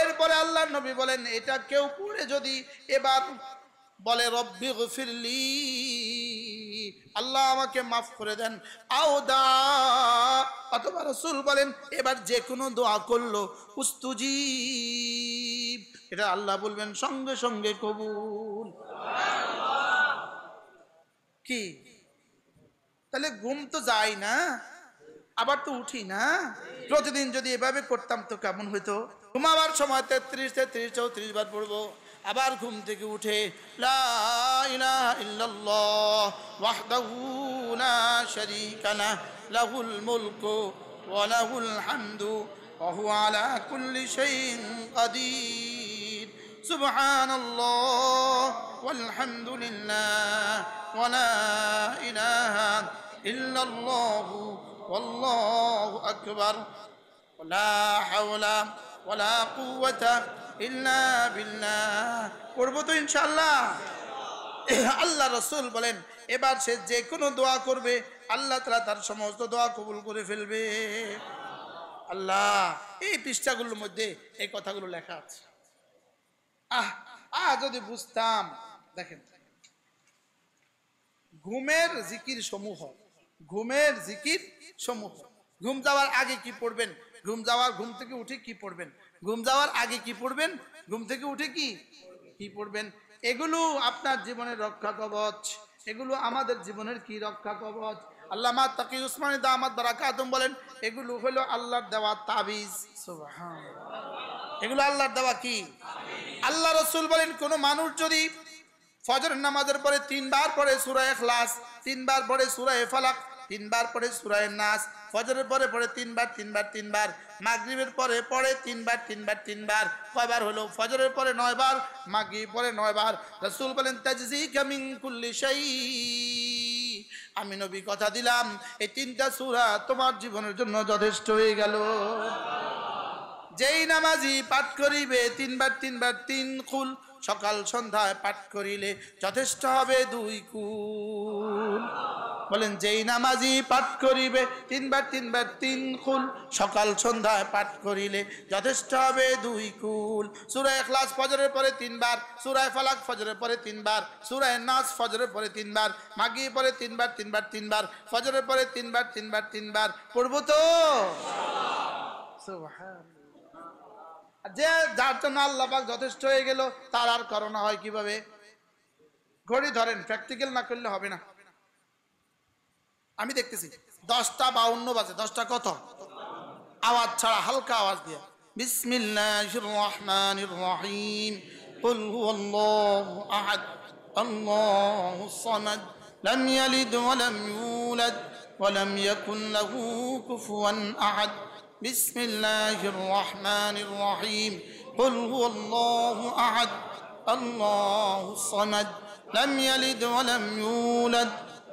এরপরে আল্লাহ নবী বলেন এটা কেউ পড়ে যদি এবার বলে রব্বি গফিরলি আল্লাহ আমাকে মাফ করে দেন আও দা অথবা রসুল বলেন এবার যে কোনো দোয়া করলো উস্তুজি এটা আল্লাহ বলবেন সঙ্গে সঙ্গে কবুল কি তাহলে ঘুম তো যাই না আবার তো উঠি না প্রতিদিন যদি এভাবে করতাম তো কেমন হইতো ঘুমাবার সময় তেত্রিশ তেত্রিশ চৌত্রিশ বার পড়বো আবার ঘুম থেকে উঠে লাহুল মুলক ওয়ালাহুল হান্দু অহুয়ালা কুল্লি সৈন আদীর সুবহান আল্লাহ ইল্লাল্লাহু ওয়াল্লাহু আকবার লা হাওলা ওলা কুয়াতা ইল্লা বিল্লাহ করবো তো ইনশাআল্লাহ আল্লাহ রসুল বলেন এবার সে যে কোনো দোয়া করবে আল্লাহ তালা তার সমস্ত দোয়া কবুল করে ফেলবে আল্লাহ এই পৃষ্ঠাগুলোর মধ্যে এই কথাগুলো লেখা আছে আহ আহ যদি বুঝতাম দেখেন ঘুমের জিকির সমূহ ঘুমের জিকির সমূহ ঘুম যাওয়ার আগে কি পড়বেন ঘুম যাওয়ার ঘুম থেকে উঠে কি পড়বেন ঘুম যাওয়ার আগে কি পড়বেন ঘুম থেকে উঠে কি কি পড়বেন এগুলো আপনার জীবনের রক্ষা কবচ এগুলো আমাদের জীবনের কি রক্ষা কবচ আল্লামা তাকি উসমানী দা আমার দ্বারা কাদম বলেন এগুলো হলো আল্লাহর দেওয়া তাবিজ এগুলো আল্লাহর দেওয়া কি আল্লাহ রসুল বলেন কোনো মানুষ যদি ফজর নামাজের পরে তিনবার পরে সুরায় খ্লাস তিনবার পরে সুরায় ফালাক তিনবার পরে সুরায় নাস ফজরের পরে পরে তিনবার তিনবার তিনবার মাগরীবের পরে পরে তিনবার তিনবার তিনবার কয়বার হলো ফজরের পরে নয়বার মাগরীব পরে নয়বার রসুল বলেন তাজি কামিং কুল্লি সেই আমি নবী কথা দিলাম এই তিনটা সুরা তোমার জীবনের জন্য যথেষ্ট হয়ে গেল যেই নামাজি পাঠ করিবে তিনবার তিনবার তিন কুল সকাল সন্ধ্যায় পাঠ করিলে যথেষ্ট হবে দুই কুল বলেন যেই নামাজি পাঠ করিবে তিনবার তিনবার তিন কুল সকাল সন্ধ্যায় পাঠ করিলে যথেষ্ট হবে দুই কুল সুরায় ক্লাস ফজরের পরে তিনবার সুরায় ফলাক ফজরের পরে তিনবার সুরায় নাচ ফজরের পরে তিনবার মাগি পরে তিনবার তিনবার তিনবার ফজরের পরে তিনবার তিনবার তিনবার পড়ব তো যে যার জন্য আল্লাপাক যথেষ্ট হয়ে গেল তার আর করোনা হয় কিভাবে ঘড়ি ধরেন প্র্যাকটিক্যাল না করলে হবে না আমি দেখতেছি 10টা 52 বাজে 10টা কত আওয়াজ ছাড়া হালকা আওয়াজ দিয়ে বিসমিল্লাহ রহমান রহিম قل هو الله أحد الله الصمد لم يلد ولم يولد ولم يكن له كفوا أحد بسم الله الرحمن الرحيم قل هو الله أحد الله الصمد لم يلد ولم يولد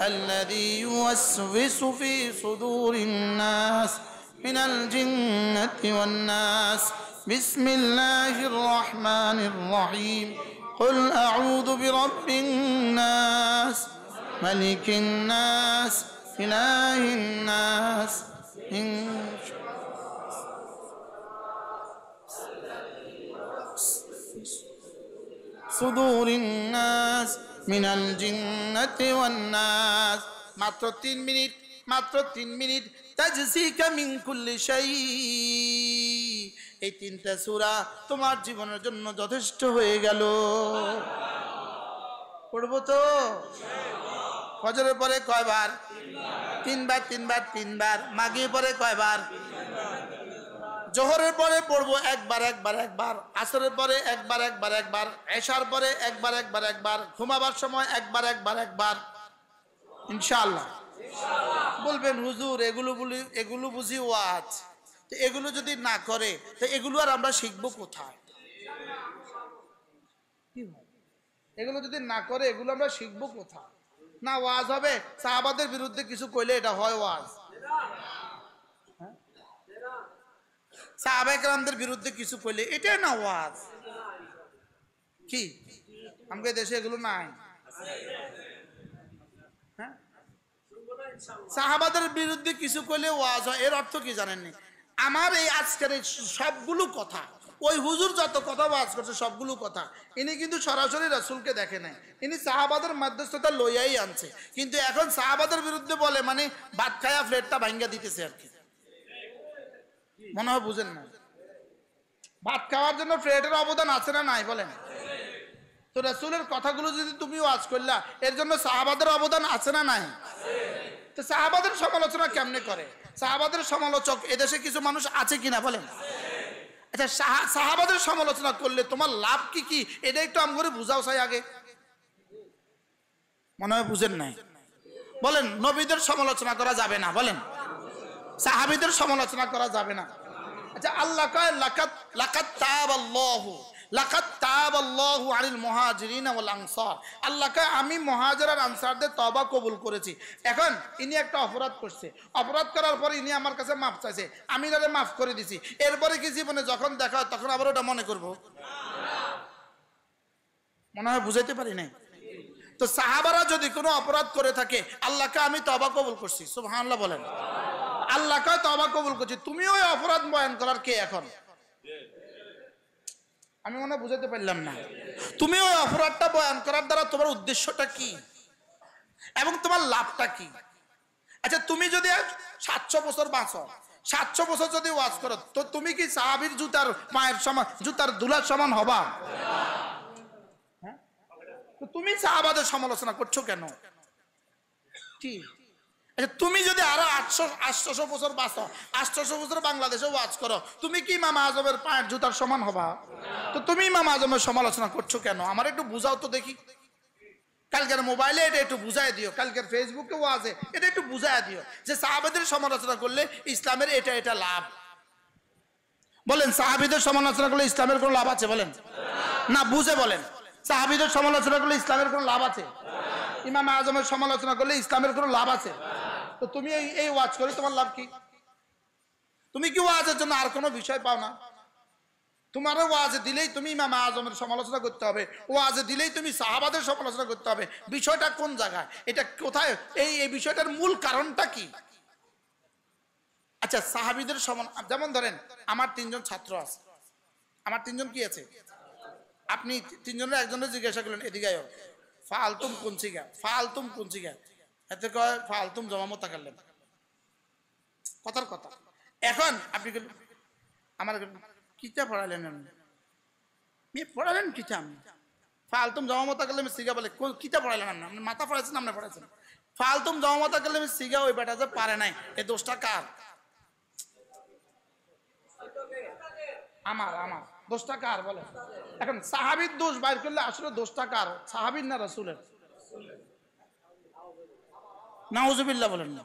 الذي يوسوس في صدور الناس من الجنة والناس بسم الله الرحمن الرحيم قل أعوذ برب الناس ملك الناس إله الناس إن صدور الناس মিনাল জিন্নাতি ওয়ান নাস মাত্র 3 মিনিট মাত্র 3 মিনিট তাজসিকা মিন কুল্লি শাই এই তিনটা সূরা তোমার জীবনের জন্য যথেষ্ট হয়ে গেল পড়বো তো ফজরের পরে কয়বার তিনবার তিনবার তিনবার মাগির পরে কয়বার জোহরের পরে পড়বো একবার একবার একবার আসরের পরে একবার একবার একবার এশার পরে একবার একবার একবার ঘুমাবার সময় একবার একবার একবার ইনশাল্লাহ বলবেন হুজুর এগুলো বলি এগুলো বুঝি ওয়াজ তো এগুলো যদি না করে তো এগুলো আর আমরা শিখবো কোথায় এগুলো যদি না করে এগুলো আমরা শিখবো কোথায় না ওয়াজ হবে সাহাবাদের বিরুদ্ধে কিছু কইলে এটা হয় ওয়াজ সাহাবাইকার বিরুদ্ধে কিছু কইলে এটা না ওয়াজ কি আমাকে দেশে এগুলো নাই হ্যাঁ? সাহাবাদের বিরুদ্ধে কিছু কইলে ওয়াজ হয় এর অর্থ কি জানেন নি আমার এই আজকের এই সবগুলো কথা ওই হুজুর যত কথা বাজ করছে সবগুলো কথা ইনি কিন্তু সরাসরি রাসুলকে দেখে নাই ইনি সাহাবাদের মধ্যস্থতা লইয়াই আনছে কিন্তু এখন সাহাবাদের বিরুদ্ধে বলে মানে ভাত খায়া ফ্লেটটা ভাঙ্গা দিতেছে আর কি মনে হয় বুঝেন না ভাত খাওয়ার জন্য ফ্রেডের অবদান আছে না নাই বলেন তো রসুলের কথাগুলো যদি তুমি ওয়াজ করলা এর জন্য শাহাবাদের অবদান আছে না নাই তো শাহাবাদের সমালোচনা কেমনে করে শাহাবাদের সমালোচক এদেশে কিছু মানুষ আছে কিনা বলেন আচ্ছা শাহাবাদের সমালোচনা করলে তোমার লাভ কি কি এটা একটু আম করে বুঝাও চাই আগে মনে হয় বুঝেন নাই বলেন নবীদের সমালোচনা করা যাবে না বলেন সাহাবিদের সমালোচনা করা যাবে না আচ্ছা আল্লাহ লাকাত তাব আল্লাহ লাকাত তাব আল্লাহ মহাজরিন আনসার আল্লাহ কয় আমি মহাজর আর আনসারদের তবা কবুল করেছি এখন ইনি একটা অপরাধ করছে অপরাধ করার ইনি আমার কাছে মাফ চাইছে আমি তাদের মাফ করে দিছি এরপরে কি জীবনে যখন দেখা তখন আবার ওটা মনে করব মনে হয় বুঝাইতে পারি নাই তো সাহাবারা যদি কোনো অপরাধ করে থাকে আল্লাহকে আমি তবা কবুল করছি সুবহানাল্লাহ বলেন আল্লাহ কয় তবা কবুল করছি তুমি ওই অপরাধ বয়ান করার কে এখন আমি মনে বুঝাতে পারলাম না তুমি ওই অপরাধটা বয়ান করার দ্বারা তোমার উদ্দেশ্যটা কি এবং তোমার লাভটা কি আচ্ছা তুমি যদি সাতশো বছর বাঁচো সাতশো বছর যদি ওয়াজ করো তো তুমি কি সাহাবির জুতার মায়ের সমান জুতার দুলার সমান হবা হ্যাঁ? তুমি সাহাবাদের সমালোচনা করছো কেন ঠিক আচ্ছা তুমি যদি আরো আটশো আটশো বছর বাঁচো আটশো বছর বাংলাদেশে ওয়াজ করো তুমি কি মামা আজমের পায়ের জুতার সমান হবা তো তুমি মামা আজমের সমালোচনা করছো কেন আমার একটু বুঝাও তো দেখি কালকের মোবাইলে এটা একটু বুঝাই দিও কালকের ফেসবুকে ওয়াজে এটা একটু বুঝাই দিও যে সাহাবেদের সমালোচনা করলে ইসলামের এটা এটা লাভ বলেন সাহাবিদের সমালোচনা করলে ইসলামের কোনো লাভ আছে বলেন না বুঝে বলেন সাহাবিদের সমালোচনা করলে ইসলামের কোনো লাভ আছে ইমাম আজমের সমালোচনা করলে ইসলামের কোনো লাভ আছে তো তুমি এই ওয়াজ করে তোমার লাভ কি তুমি কি ওয়াজের জন্য আর কোনো বিষয় পাও না তোমার ওয়াজ দিলেই তুমি ইমাম আজমের সমালোচনা করতে হবে ওয়াজ দিলেই তুমি সাহাবাদের সমালোচনা করতে হবে বিষয়টা কোন জায়গায় এটা কোথায় এই এই বিষয়টার মূল কারণটা কি আচ্ছা সাহাবিদের সমান যেমন ধরেন আমার তিনজন ছাত্র আছে আমার তিনজন কি আছে আপনি তিনজনের একজনের জিজ্ঞাসা করলেন এদিকে ফালতুম কুঞ্চিকা ফালতুম কুঞ্চিকা এতে কয় ফালতুম জমা মতা করলেন কথার কথা এখন আপনি আমার কিতা পড়ালেন আপনি পড়ালেন কিতা আপনি ফালতুম জমা আমি সিগা বলে কিতা পড়ালেন আপনি আপনি মাথা পড়াইছেন আপনি পড়াইছেন ফালতুম জমা আমি সিগা ওই বেটা যে পারে নাই এই দোষটা কার আমার আমার দোষটা কার বলে এখন সাহাবির দোষ বাইর করলে আসলে দোষটা কার সাহাবির না রসুলের নাউজুবিল্লাহ বলেন না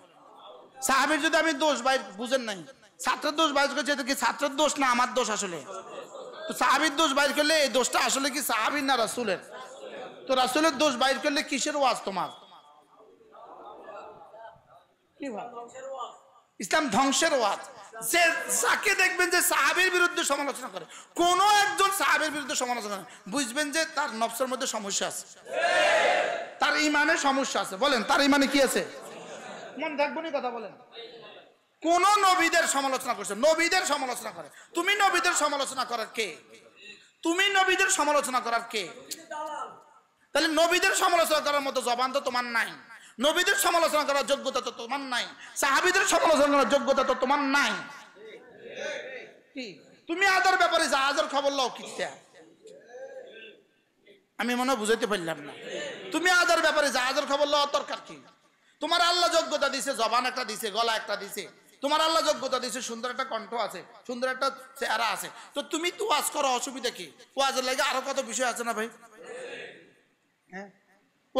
সাহাবির যদি আমি দোষ ভাই বুঝেন নাই ছাত্রের দোষ বাইর করছে এটা কি ছাত্রের দোষ না আমার দোষ আসলে তো সাহাবির দোষ বাইর করলে এই দোষটা আসলে কি সাহাবির না রাসুলের তো রাসুলের দোষ বাইর করলে কিসের ওয়াজ তোমার কি ভাব ইসলাম ধ্বংসের ওয়াজ যে যাকে দেখবেন যে সাহাবের বিরুদ্ধে সমালোচনা করে কোন একজন সাহাবের বিরুদ্ধে সমালোচনা করে বুঝবেন যে তার নবসের মধ্যে সমস্যা আছে তার ইমানে সমস্যা আছে বলেন তার ইমানে কি আছে মন রাখবেনই কথা বলেন কোন নবীদের সমালোচনা করছে নবীদের সমালোচনা করে তুমি নবীদের সমালোচনা করার কে তুমি নবীদের সমালোচনা করার কে তাহলে নবীদের সমালোচনা করার মতো জবান তো তোমার নাই নবীদের সমালোচনা করার যোগ্যতা তো তোমার নাই সাহাবিদের সমালোচনা করার যোগ্যতা তো তোমার নাই তুমি আদার ব্যাপারে জাহাজের খবর লও কিতা আমি মনে বুঝাইতে পারলাম না তুমি আদার ব্যাপারে জাহাজের খবর লওয়ার দরকার কি তোমার আল্লাহ যোগ্যতা দিছে জবান একটা দিছে গলা একটা দিছে তোমার আল্লাহ যোগ্যতা দিছে সুন্দর একটা কণ্ঠ আছে সুন্দর একটা চেহারা আছে তো তুমি তো আজ করো অসুবিধা কি ওয়াজের লাগে আরো কত বিষয় আছে না ভাই হ্যাঁ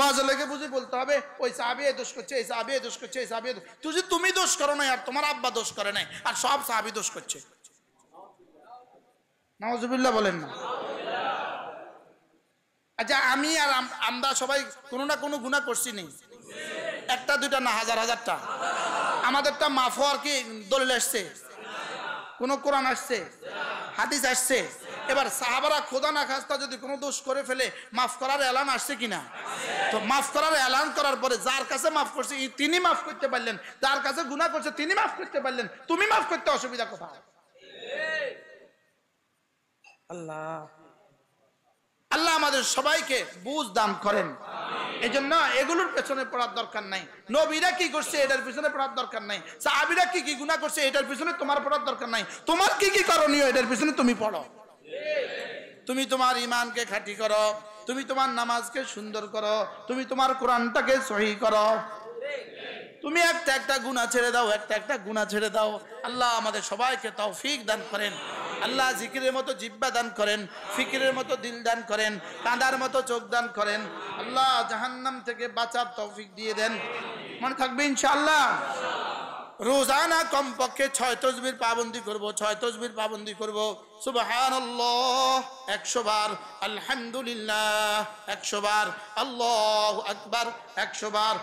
বুঝে বলতে হবে ওই সাহাবি দোষ করছে এই সাহাবি দোষ করছে এই সাহাবি তুই তুমি দোষ করো নাই আর তোমার আব্বা দোষ করে নাই আর সব সাহাবি দোষ করছে নওয়াজুবিল্লাহ বলেন না আচ্ছা আমি আর আমরা সবাই কোনো না কোনো গুণা করছি নি একটা দুইটা না হাজার হাজারটা আমাদেরটা মাফ হওয়ার কি দলিল আসছে কোনো কোরআন আসছে হাদিস আসছে এবার সাহাবারা খোদা না খাস্তা যদি কোনো দোষ করে ফেলে মাফ করার এলান আসছে কিনা তো মাফ করার এলান করার পরে যার কাছে মাফ করছে তিনি মাফ করতে পারলেন যার কাছে গুণা করছে তিনি মাফ করতে পারলেন তুমি মাফ করতে অসুবিধা কোথায় আল্লাহ আল্লাহ আমাদের সবাইকে বুঝ দান করেন এই জন্য এগুলোর পেছনে পড়ার দরকার নাই নবীরা কি করছে এটার পিছনে পড়ার দরকার নাই সাহাবিরা কি কি গুণা করছে এটার পিছনে তোমার পড়ার দরকার নাই তোমার কি কি করণীয় এটার পিছনে তুমি পড়ো তুমি তোমার ইমানকে খাঁটি করো তুমি তোমার নামাজকে সুন্দর করো তুমি তোমার কোরআনটাকে সহি করো তুমি একটা একটা গুণা ছেড়ে দাও একটা একটা গুণা ছেড়ে দাও আল্লাহ আমাদের সবাইকে তৌফিক দান করেন আল্লাহ জিকিরের মতো জিব্বা দান করেন ফিকিরের মতো দিল দান করেন কাঁদার মতো চোখ দান করেন আল্লাহ জাহান্নাম থেকে বাঁচার তৌফিক দিয়ে দেন মনে থাকবে ইনশাআল্লাহ রোজানা কমপক্ষে ছয় তসবির পাবন্দি করবো ছয় তসবির পাবন্দি করব সুবাহান একশো বার আলহামদুলিল্লাহ একশো বার আল্লাহ আকবার একশো বার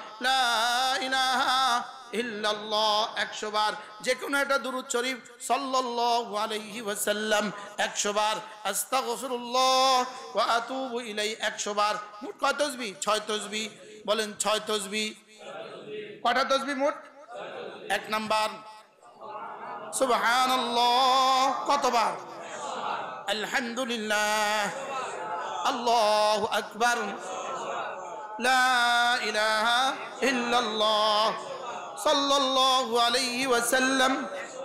ইল্লাল্লাহ একশো বার যে কোনো একটা দুরুদ শরীফ সাল্লাল্লাহু আলাইহি ওয়াসাল্লাম একশো বার আস্তাগফিরুল্লাহ ওয়া আতুবু ইলাই একশো বার মোট কয় তসবি ছয় তসবি বলেন ছয় তসবি কটা তসবি মোট এক নাম্বার সুবহানাল্লাহ কতবার আলহামদুলিল্লাহ আল্লাহ আকবর সাল্লাল্লাহু আলাইহি ওয়াসাল্লাম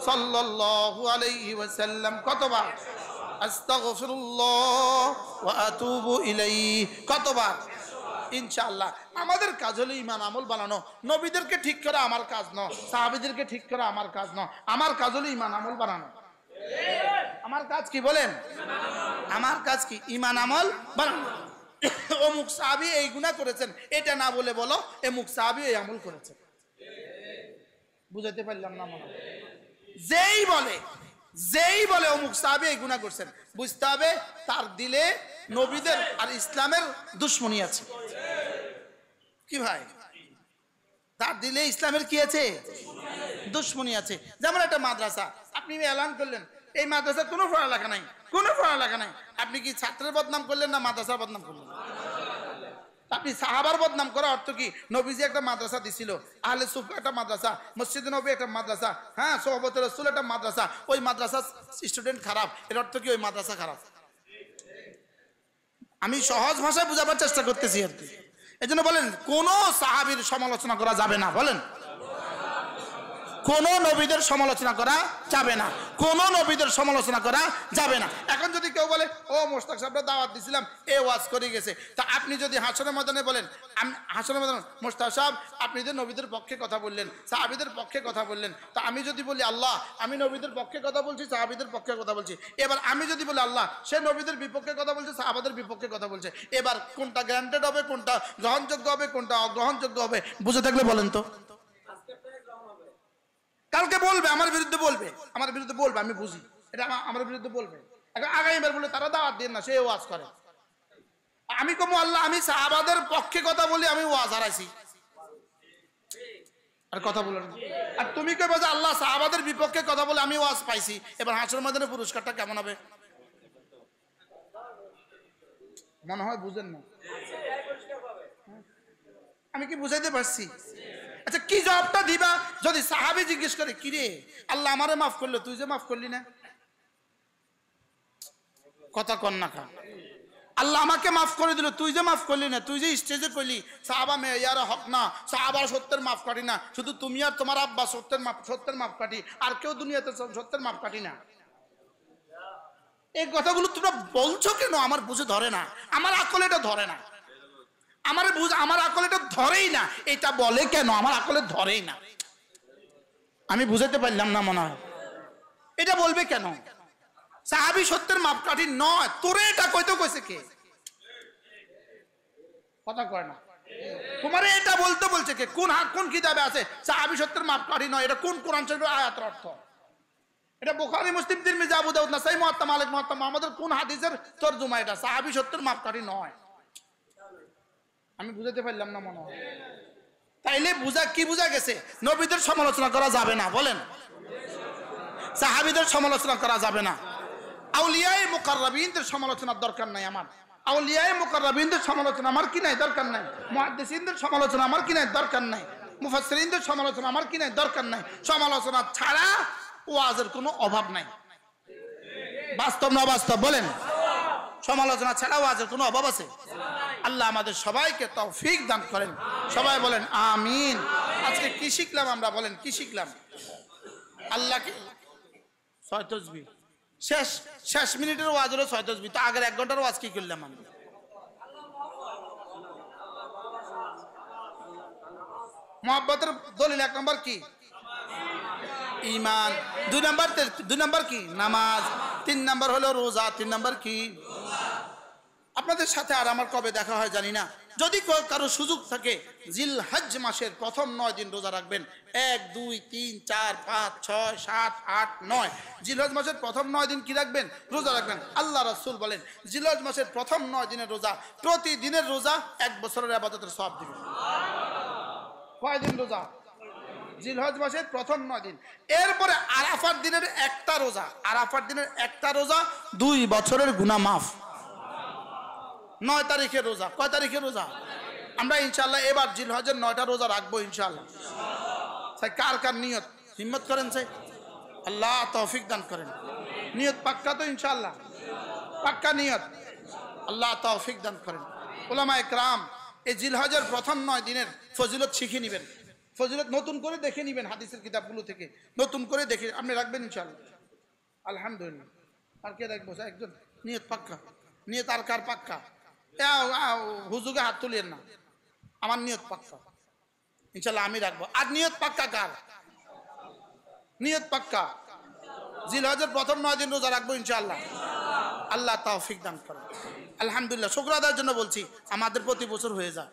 সাল্লাল্লাহু আলাইহি ওয়াসাল্লাম কতবার আস্তাগফিরুল্লাহ ওয়া আতুবু ইলাইহি কতবার ইনশাল্লাহ আমাদের কাজ হলো ইমান আমল বানানো নবীদেরকে ঠিক করা আমার কাজ ন সাহাবিদেরকে ঠিক করা আমার কাজ ন আমার কাজ হলো ইমান আমল বানানো আমার কাজ কি বলেন আমার কাজ কি ইমান আমল বানানো অমুক সাহাবি এই গুণা করেছেন এটা না বলে বলো এমুক সাহাবি এই আমল করেছেন বুঝাতে পারলাম না মনে যেই বলে যেই বলে অমুক সাহাবি এই গুণা করছেন বুঝতে হবে তার দিলে নবীদের আর ইসলামের দুশ্মনী আছে কি ভাই তার দিলে ইসলামের কি আছে দুশ্মনী আছে যেমন একটা মাদ্রাসা আপনি এলান করলেন এই মাদ্রাসার কোনো লেখা নাই কোনো লেখা নাই আপনি কি ছাত্রের বদনাম করলেন না মাদ্রাসার বদনাম করলেন আপনি সাহাবার বদনাম করা অর্থ কি নবীজি একটা মাদ্রাসা দিছিল আহলে সুফ একটা মাদ্রাসা মসজিদ নবী একটা মাদ্রাসা হ্যাঁ সোহবত রসুল একটা মাদ্রাসা ওই মাদ্রাসা স্টুডেন্ট খারাপ এর অর্থ কি ওই মাদ্রাসা খারাপ আমি সহজ ভাষায় বোঝাবার চেষ্টা করতেছি আর কি এই জন্য বলেন কোনো সাহাবির সমালোচনা করা যাবে না বলেন কোনো নবীদের সমালোচনা করা যাবে না কোনো নবীদের সমালোচনা করা যাবে না এখন যদি কেউ বলে ও মোস্তাক সাহেবরা দাওয়াত দিছিলাম এ ওয়াজ করে গেছে তা আপনি যদি হাসনের ময়দানে বলেন আমি হাসনের ময়দান মোস্তাক সাহেব আপনি যে নবীদের পক্ষে কথা বললেন সাহাবিদের পক্ষে কথা বললেন তা আমি যদি বলি আল্লাহ আমি নবীদের পক্ষে কথা বলছি সাহাবিদের পক্ষে কথা বলছি এবার আমি যদি বলি আল্লাহ সে নবীদের বিপক্ষে কথা বলছে সাহাবাদের বিপক্ষে কথা বলছে এবার কোনটা গ্র্যান্টেড হবে কোনটা গ্রহণযোগ্য হবে কোনটা অগ্রহণযোগ্য হবে বুঝে থাকলে বলেন তো কালকে বলবে আমার বিরুদ্ধে বলবে আমার বিরুদ্ধে বলবে আমি বুঝি এটা আমার বিরুদ্ধে বলবে এখন আগামীবার বলে তারা দাওয়াত দেন না সে ওয়াজ করে আমি কমো আল্লাহ আমি সাহাবাদের পক্ষে কথা বলি আমি ওয়াজ হারাইছি আর কথা বলো না আর তুমি কবে যে আল্লাহ সাহাবাদের বিপক্ষে কথা বলে আমি ওয়াজ পাইছি এবার হাসর ময়দানের পুরস্কারটা কেমন হবে মনে হয় বুঝেন না আমি কি বুঝাইতে পারছি আচ্ছা কি জবাবটা দিবা যদি সাহাবি জিজ্ঞেস করে কিরে আল্লাহ আমারে মাফ করলো তুই যে মাফ করলি না কথা কন না খা আল্লাহ আমাকে মাফ করে দিল তুই যে মাফ করলি না তুই যে স্টেজে করলি সাহাবা মেয়ে ইয়ার হক না সাহাবার সত্যের মাফ কাটি না শুধু তুমি আর তোমার আব্বা সত্যের মাফ সত্যের মাফ কাটি আর কেউ দুনিয়াতে সত্যের মাফ কাটি না এই কথাগুলো তোমরা বলছো কেন আমার বুঝে ধরে না আমার আকলে এটা ধরে না আমার বুঝ আমার আকলে এটা ধরেই না এটা বলে কেন আমার আকলে ধরেই না আমি বুঝাতে পারলাম না মনে হয় এটা বলবে কেন সাহাবি সত্যের মাপকাঠি নয় তোরে এটা কইতে কইছে কে কথা কয় না তোমার এটা বলতে বলছে কে কোন কোন কিতাবে আছে সাহাবি সত্যের মাপকাঠি নয় এটা কোন কোরআন শরীফের আয়াতের অর্থ এটা বোখারি মুসলিম দিন মির্জা আবু দাউদ না সাই মোহাত্তা মালিক মোহাত্তা মাহমুদের কোন হাদিসের তর্জমা এটা সাহাবি সত্যের মাপকাঠি নয় আমি বুঝাতে পারলাম না মনে হয় তাইলে বুঝা কি বুঝা গেছে নবীদের সমালোচনা করা যাবে না বলেন সাহাবিদের সমালোচনা করা যাবে না আউলিয়ায় মোকাররাবিনদের সমালোচনার দরকার নাই আমার আউলিয়ায় মোকাররাবিনদের সমালোচনা আমার কি নাই দরকার নাই মহাদ্দেসিনদের সমালোচনা আমার কি নাই দরকার নাই মুফাসরিনদের সমালোচনা আমার কি নাই দরকার নাই সমালোচনা ছাড়া ওয়াজের কোনো অভাব নাই বাস্তব না বাস্তব বলেন সমালোচনা ছাড়া ওয়াজের কোনো অভাব আছে আল্লাহ আমাদের সবাইকে তৌফিক দান করেন সবাই বলেন আমিন আজকে কি শিখলাম আমরা বলেন কি শিখলাম আল্লাহকে ছয় তসবি শেষ শেষ মিনিটের ওয়াজ হলো ছয় তসবি তো আগের এক ঘন্টার ওয়াজ কি করলাম আমি মোহাব্বতের দলিল এক নম্বর কি ইমান দুই নম্বর দুই নম্বর কি নামাজ তিন নম্বর হলো রোজা তিন নম্বর কি আপনাদের সাথে আর আমার কবে দেখা হয় জানি না যদি কারো সুযোগ থাকে জিল হজ মাসের প্রথম নয় দিন রোজা রাখবেন এক দুই তিন চার পাঁচ ছয় সাত আট নয় জিলহজ মাসের প্রথম নয় দিন কি রাখবেন রোজা রাখবেন আল্লাহ রসুল বলেন হজ মাসের প্রথম নয় দিনের রোজা প্রতিদিনের রোজা এক বছরের আবাদতের সব দিন কয়দিন রোজা জিলহজ মাসের প্রথম নয় দিন এরপরে আরাফার দিনের একটা রোজা আরাফার দিনের একটা রোজা দুই বছরের গুনা মাফ নয় তারিখে রোজা কয় তারিখে রোজা আমরা ইনশাল্লাহ এবার জিল হজের নয়টা রোজা রাখবো ইনশাল্লাহ কার কার নিয়ত হিম্মত করেন সে আল্লাহ তৌফিক দান করেন নিয়ত পাক্কা তো ইনশাল্লাহ পাক্কা নিয়ত আল্লাহ তৌফিক দান করেন ওলামা একরাম এই জিলহজের প্রথম নয় দিনের ফজিলত শিখে নেবেন ফজিলত নতুন করে দেখে নেবেন হাদিসের কিতাবগুলো থেকে নতুন করে দেখে আপনি রাখবেন ইনশাল্লাহ আলহামদুলিল্লাহ আর কে রাখবো একজন নিয়ত পাক্কা নিয়ত আর কার পাক্কা হুজুগে হাত তুলেন না আমার নিয়ত পাক্কা ইনশাল্লাহ আমি রাখবো আর নিয়ত পাক্কা কার নিয়ত পাক্কা জিলহজের প্রথম নয় দিন রোজা রাখবো ইনশাল্লাহ আল্লাহ ফিক দান করে আলহামদুলিল্লাহ শুক্র আদায়ের জন্য বলছি আমাদের প্রতি বছর হয়ে যায়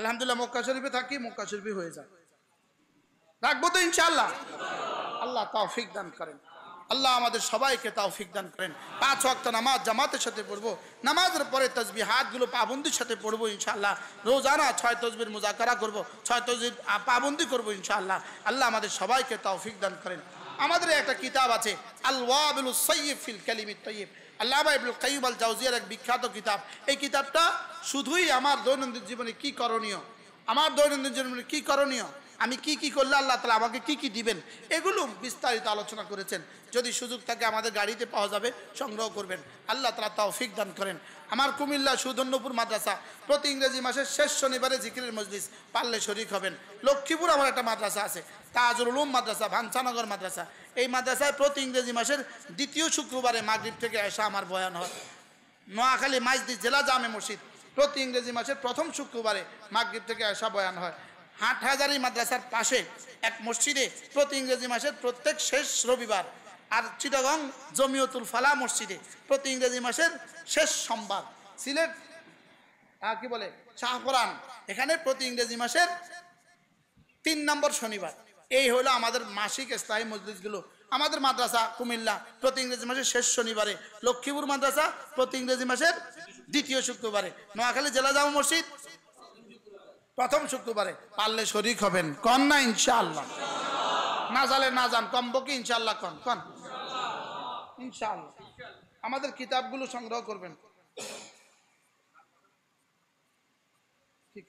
আলহামদুলিল্লাহ মক্কা শরীফে থাকি মক্কা শরীফে হয়ে যায় রাখবো তো ইনশাল্লাহ আল্লাহ ফিক দান করেন আল্লাহ আমাদের সবাইকে তাও ফিকদান করেন পাঁচ ওয়াক্ত নামাজ জামাতের সাথে পড়বো নামাজের পরে তসবি হাতগুলো পাবন্দির সাথে পড়বো ইনশাআল্লাহ রোজানা ছয় তসবির মোজাকারা করব ছয় তসবির পাবন্দি করবো ইনশাআল্লাহ আল্লাহ আমাদের সবাইকে তাও ফিকদান করেন আমাদের একটা কিতাব আছে আলওয়াবুল সৈয়ব ফিল কালিমি তৈব আল্লাহ ইবুল কাইব আল জাউজিয়ার এক বিখ্যাত কিতাব এই কিতাবটা শুধুই আমার দৈনন্দিন জীবনে কি করণীয় আমার দৈনন্দিন জীবনে কি করণীয় আমি কি কি করলে আল্লাহ তালা আমাকে কি কি দিবেন এগুলো বিস্তারিত আলোচনা করেছেন যদি সুযোগ থাকে আমাদের গাড়িতে পাওয়া যাবে সংগ্রহ করবেন আল্লাহ তালা ফিক দান করেন আমার কুমিল্লা সুধন্যপুর মাদ্রাসা প্রতি ইংরেজি মাসের শেষ শনিবারে জিকিরের মজলিস পারলে শরিক হবেন লক্ষ্মীপুর আমার একটা মাদ্রাসা আছে তাজুল উলুম মাদ্রাসা ভানসানগর মাদ্রাসা এই মাদ্রাসায় প্রতি ইংরেজি মাসের দ্বিতীয় শুক্রবারে মাগরীব থেকে আসা আমার বয়ান হয় নোয়াখালী মাইজদি জেলা জামে মসজিদ প্রতি ইংরেজি মাসের প্রথম শুক্রবারে মাগরীব থেকে আসা বয়ান হয় হাজারি মাদ্রাসার পাশে এক মসজিদে প্রতি ইংরেজি মাসের প্রত্যেক শেষ রবিবার আর চিটাগং জমিয়তুল ফালা মসজিদে প্রতি ইংরেজি মাসের শেষ সোমবার সিলেট কি বলে শাহপুরান এখানে প্রতি ইংরেজি মাসের তিন নম্বর শনিবার এই হলো আমাদের মাসিক স্থায়ী মসজিদগুলো আমাদের মাদ্রাসা কুমিল্লা প্রতি ইংরেজি মাসের শেষ শনিবারে লক্ষ্মীপুর মাদ্রাসা প্রতি ইংরেজি মাসের দ্বিতীয় শুক্রবারে নোয়াখালী জেলা জামা মসজিদ প্রথম শুক্রবারে পারলে শরিক হবেন কন না ইনশাআল্লাহ না জালে না যান কমবকি ইনশাআল্লাহ কন কন ইনশাআল্লাহ আমাদের কিতাবগুলো সংগ্রহ করবেন ঠিক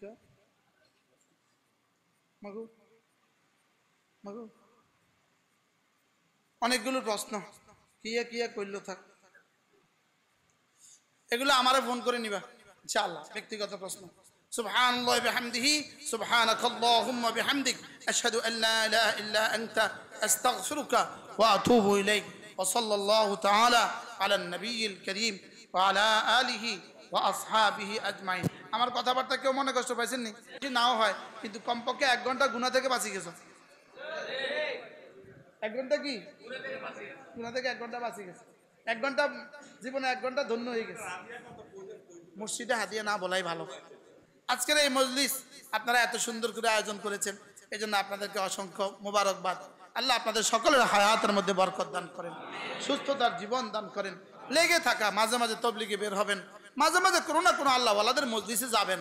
অনেকগুলো প্রশ্ন কিয়া কিয়া করলো থাক এগুলো আমারে ফোন করে নিবা ইনশাআল্লাহ ব্যক্তিগত প্রশ্ন سبحان الله بحمده سبحانك اللهم بحمدك أشهد أن لا إله إلا أنت أستغفرك وأتوب إليك وصلى الله تعالى على النبي الكريم وعلى آله وأصحابه أجمعين আমার কথাবার্তা কেউ মনে কষ্ট পাইছেন নি নাও হয় কিন্তু কমপক্ষে এক ঘন্টা গুণা থেকে বাঁচিয়ে গেছো এক ঘন্টা কি গুণা থেকে এক ঘন্টা বাঁচিয়ে গেছে এক ঘন্টা জীবনে এক ঘন্টা ধন্য হয়ে গেছে মসজিদে হাতিয়ে না বলাই ভালো আজকের এই মজলিস আপনারা এত সুন্দর করে আয়োজন করেছেন এই জন্য আপনাদেরকে অসংখ্য মোবারকবাদ আল্লাহ আপনাদের সকলের হায়াতের মধ্যে বরকত দান করেন সুস্থতার জীবন দান করেন লেগে থাকা মাঝে মাঝে তবলিগে বের হবেন মাঝে মাঝে কোনো না কোনো আল্লাহওয়ালাদের মসজিদে যাবেন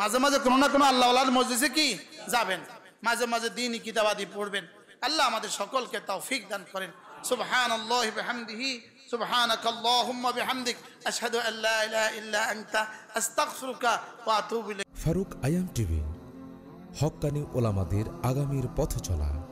মাঝে মাঝে কোনো না কোনো আল্লাহওয়ালার মসজিদে কি যাবেন মাঝে মাঝে দিনই কিতাবাদি পড়বেন আল্লাহ আমাদের সকলকে তাও ফিক দান করেন সুবহান আল্লাহ হামদিহি سبحانك اللهم بحمدك اشهد ان لا إله إلا أنت أستغفرك وأتوب إليك ফারুক আয়াম টিভি হকানি ওলামাদের আগামীর পথ চলা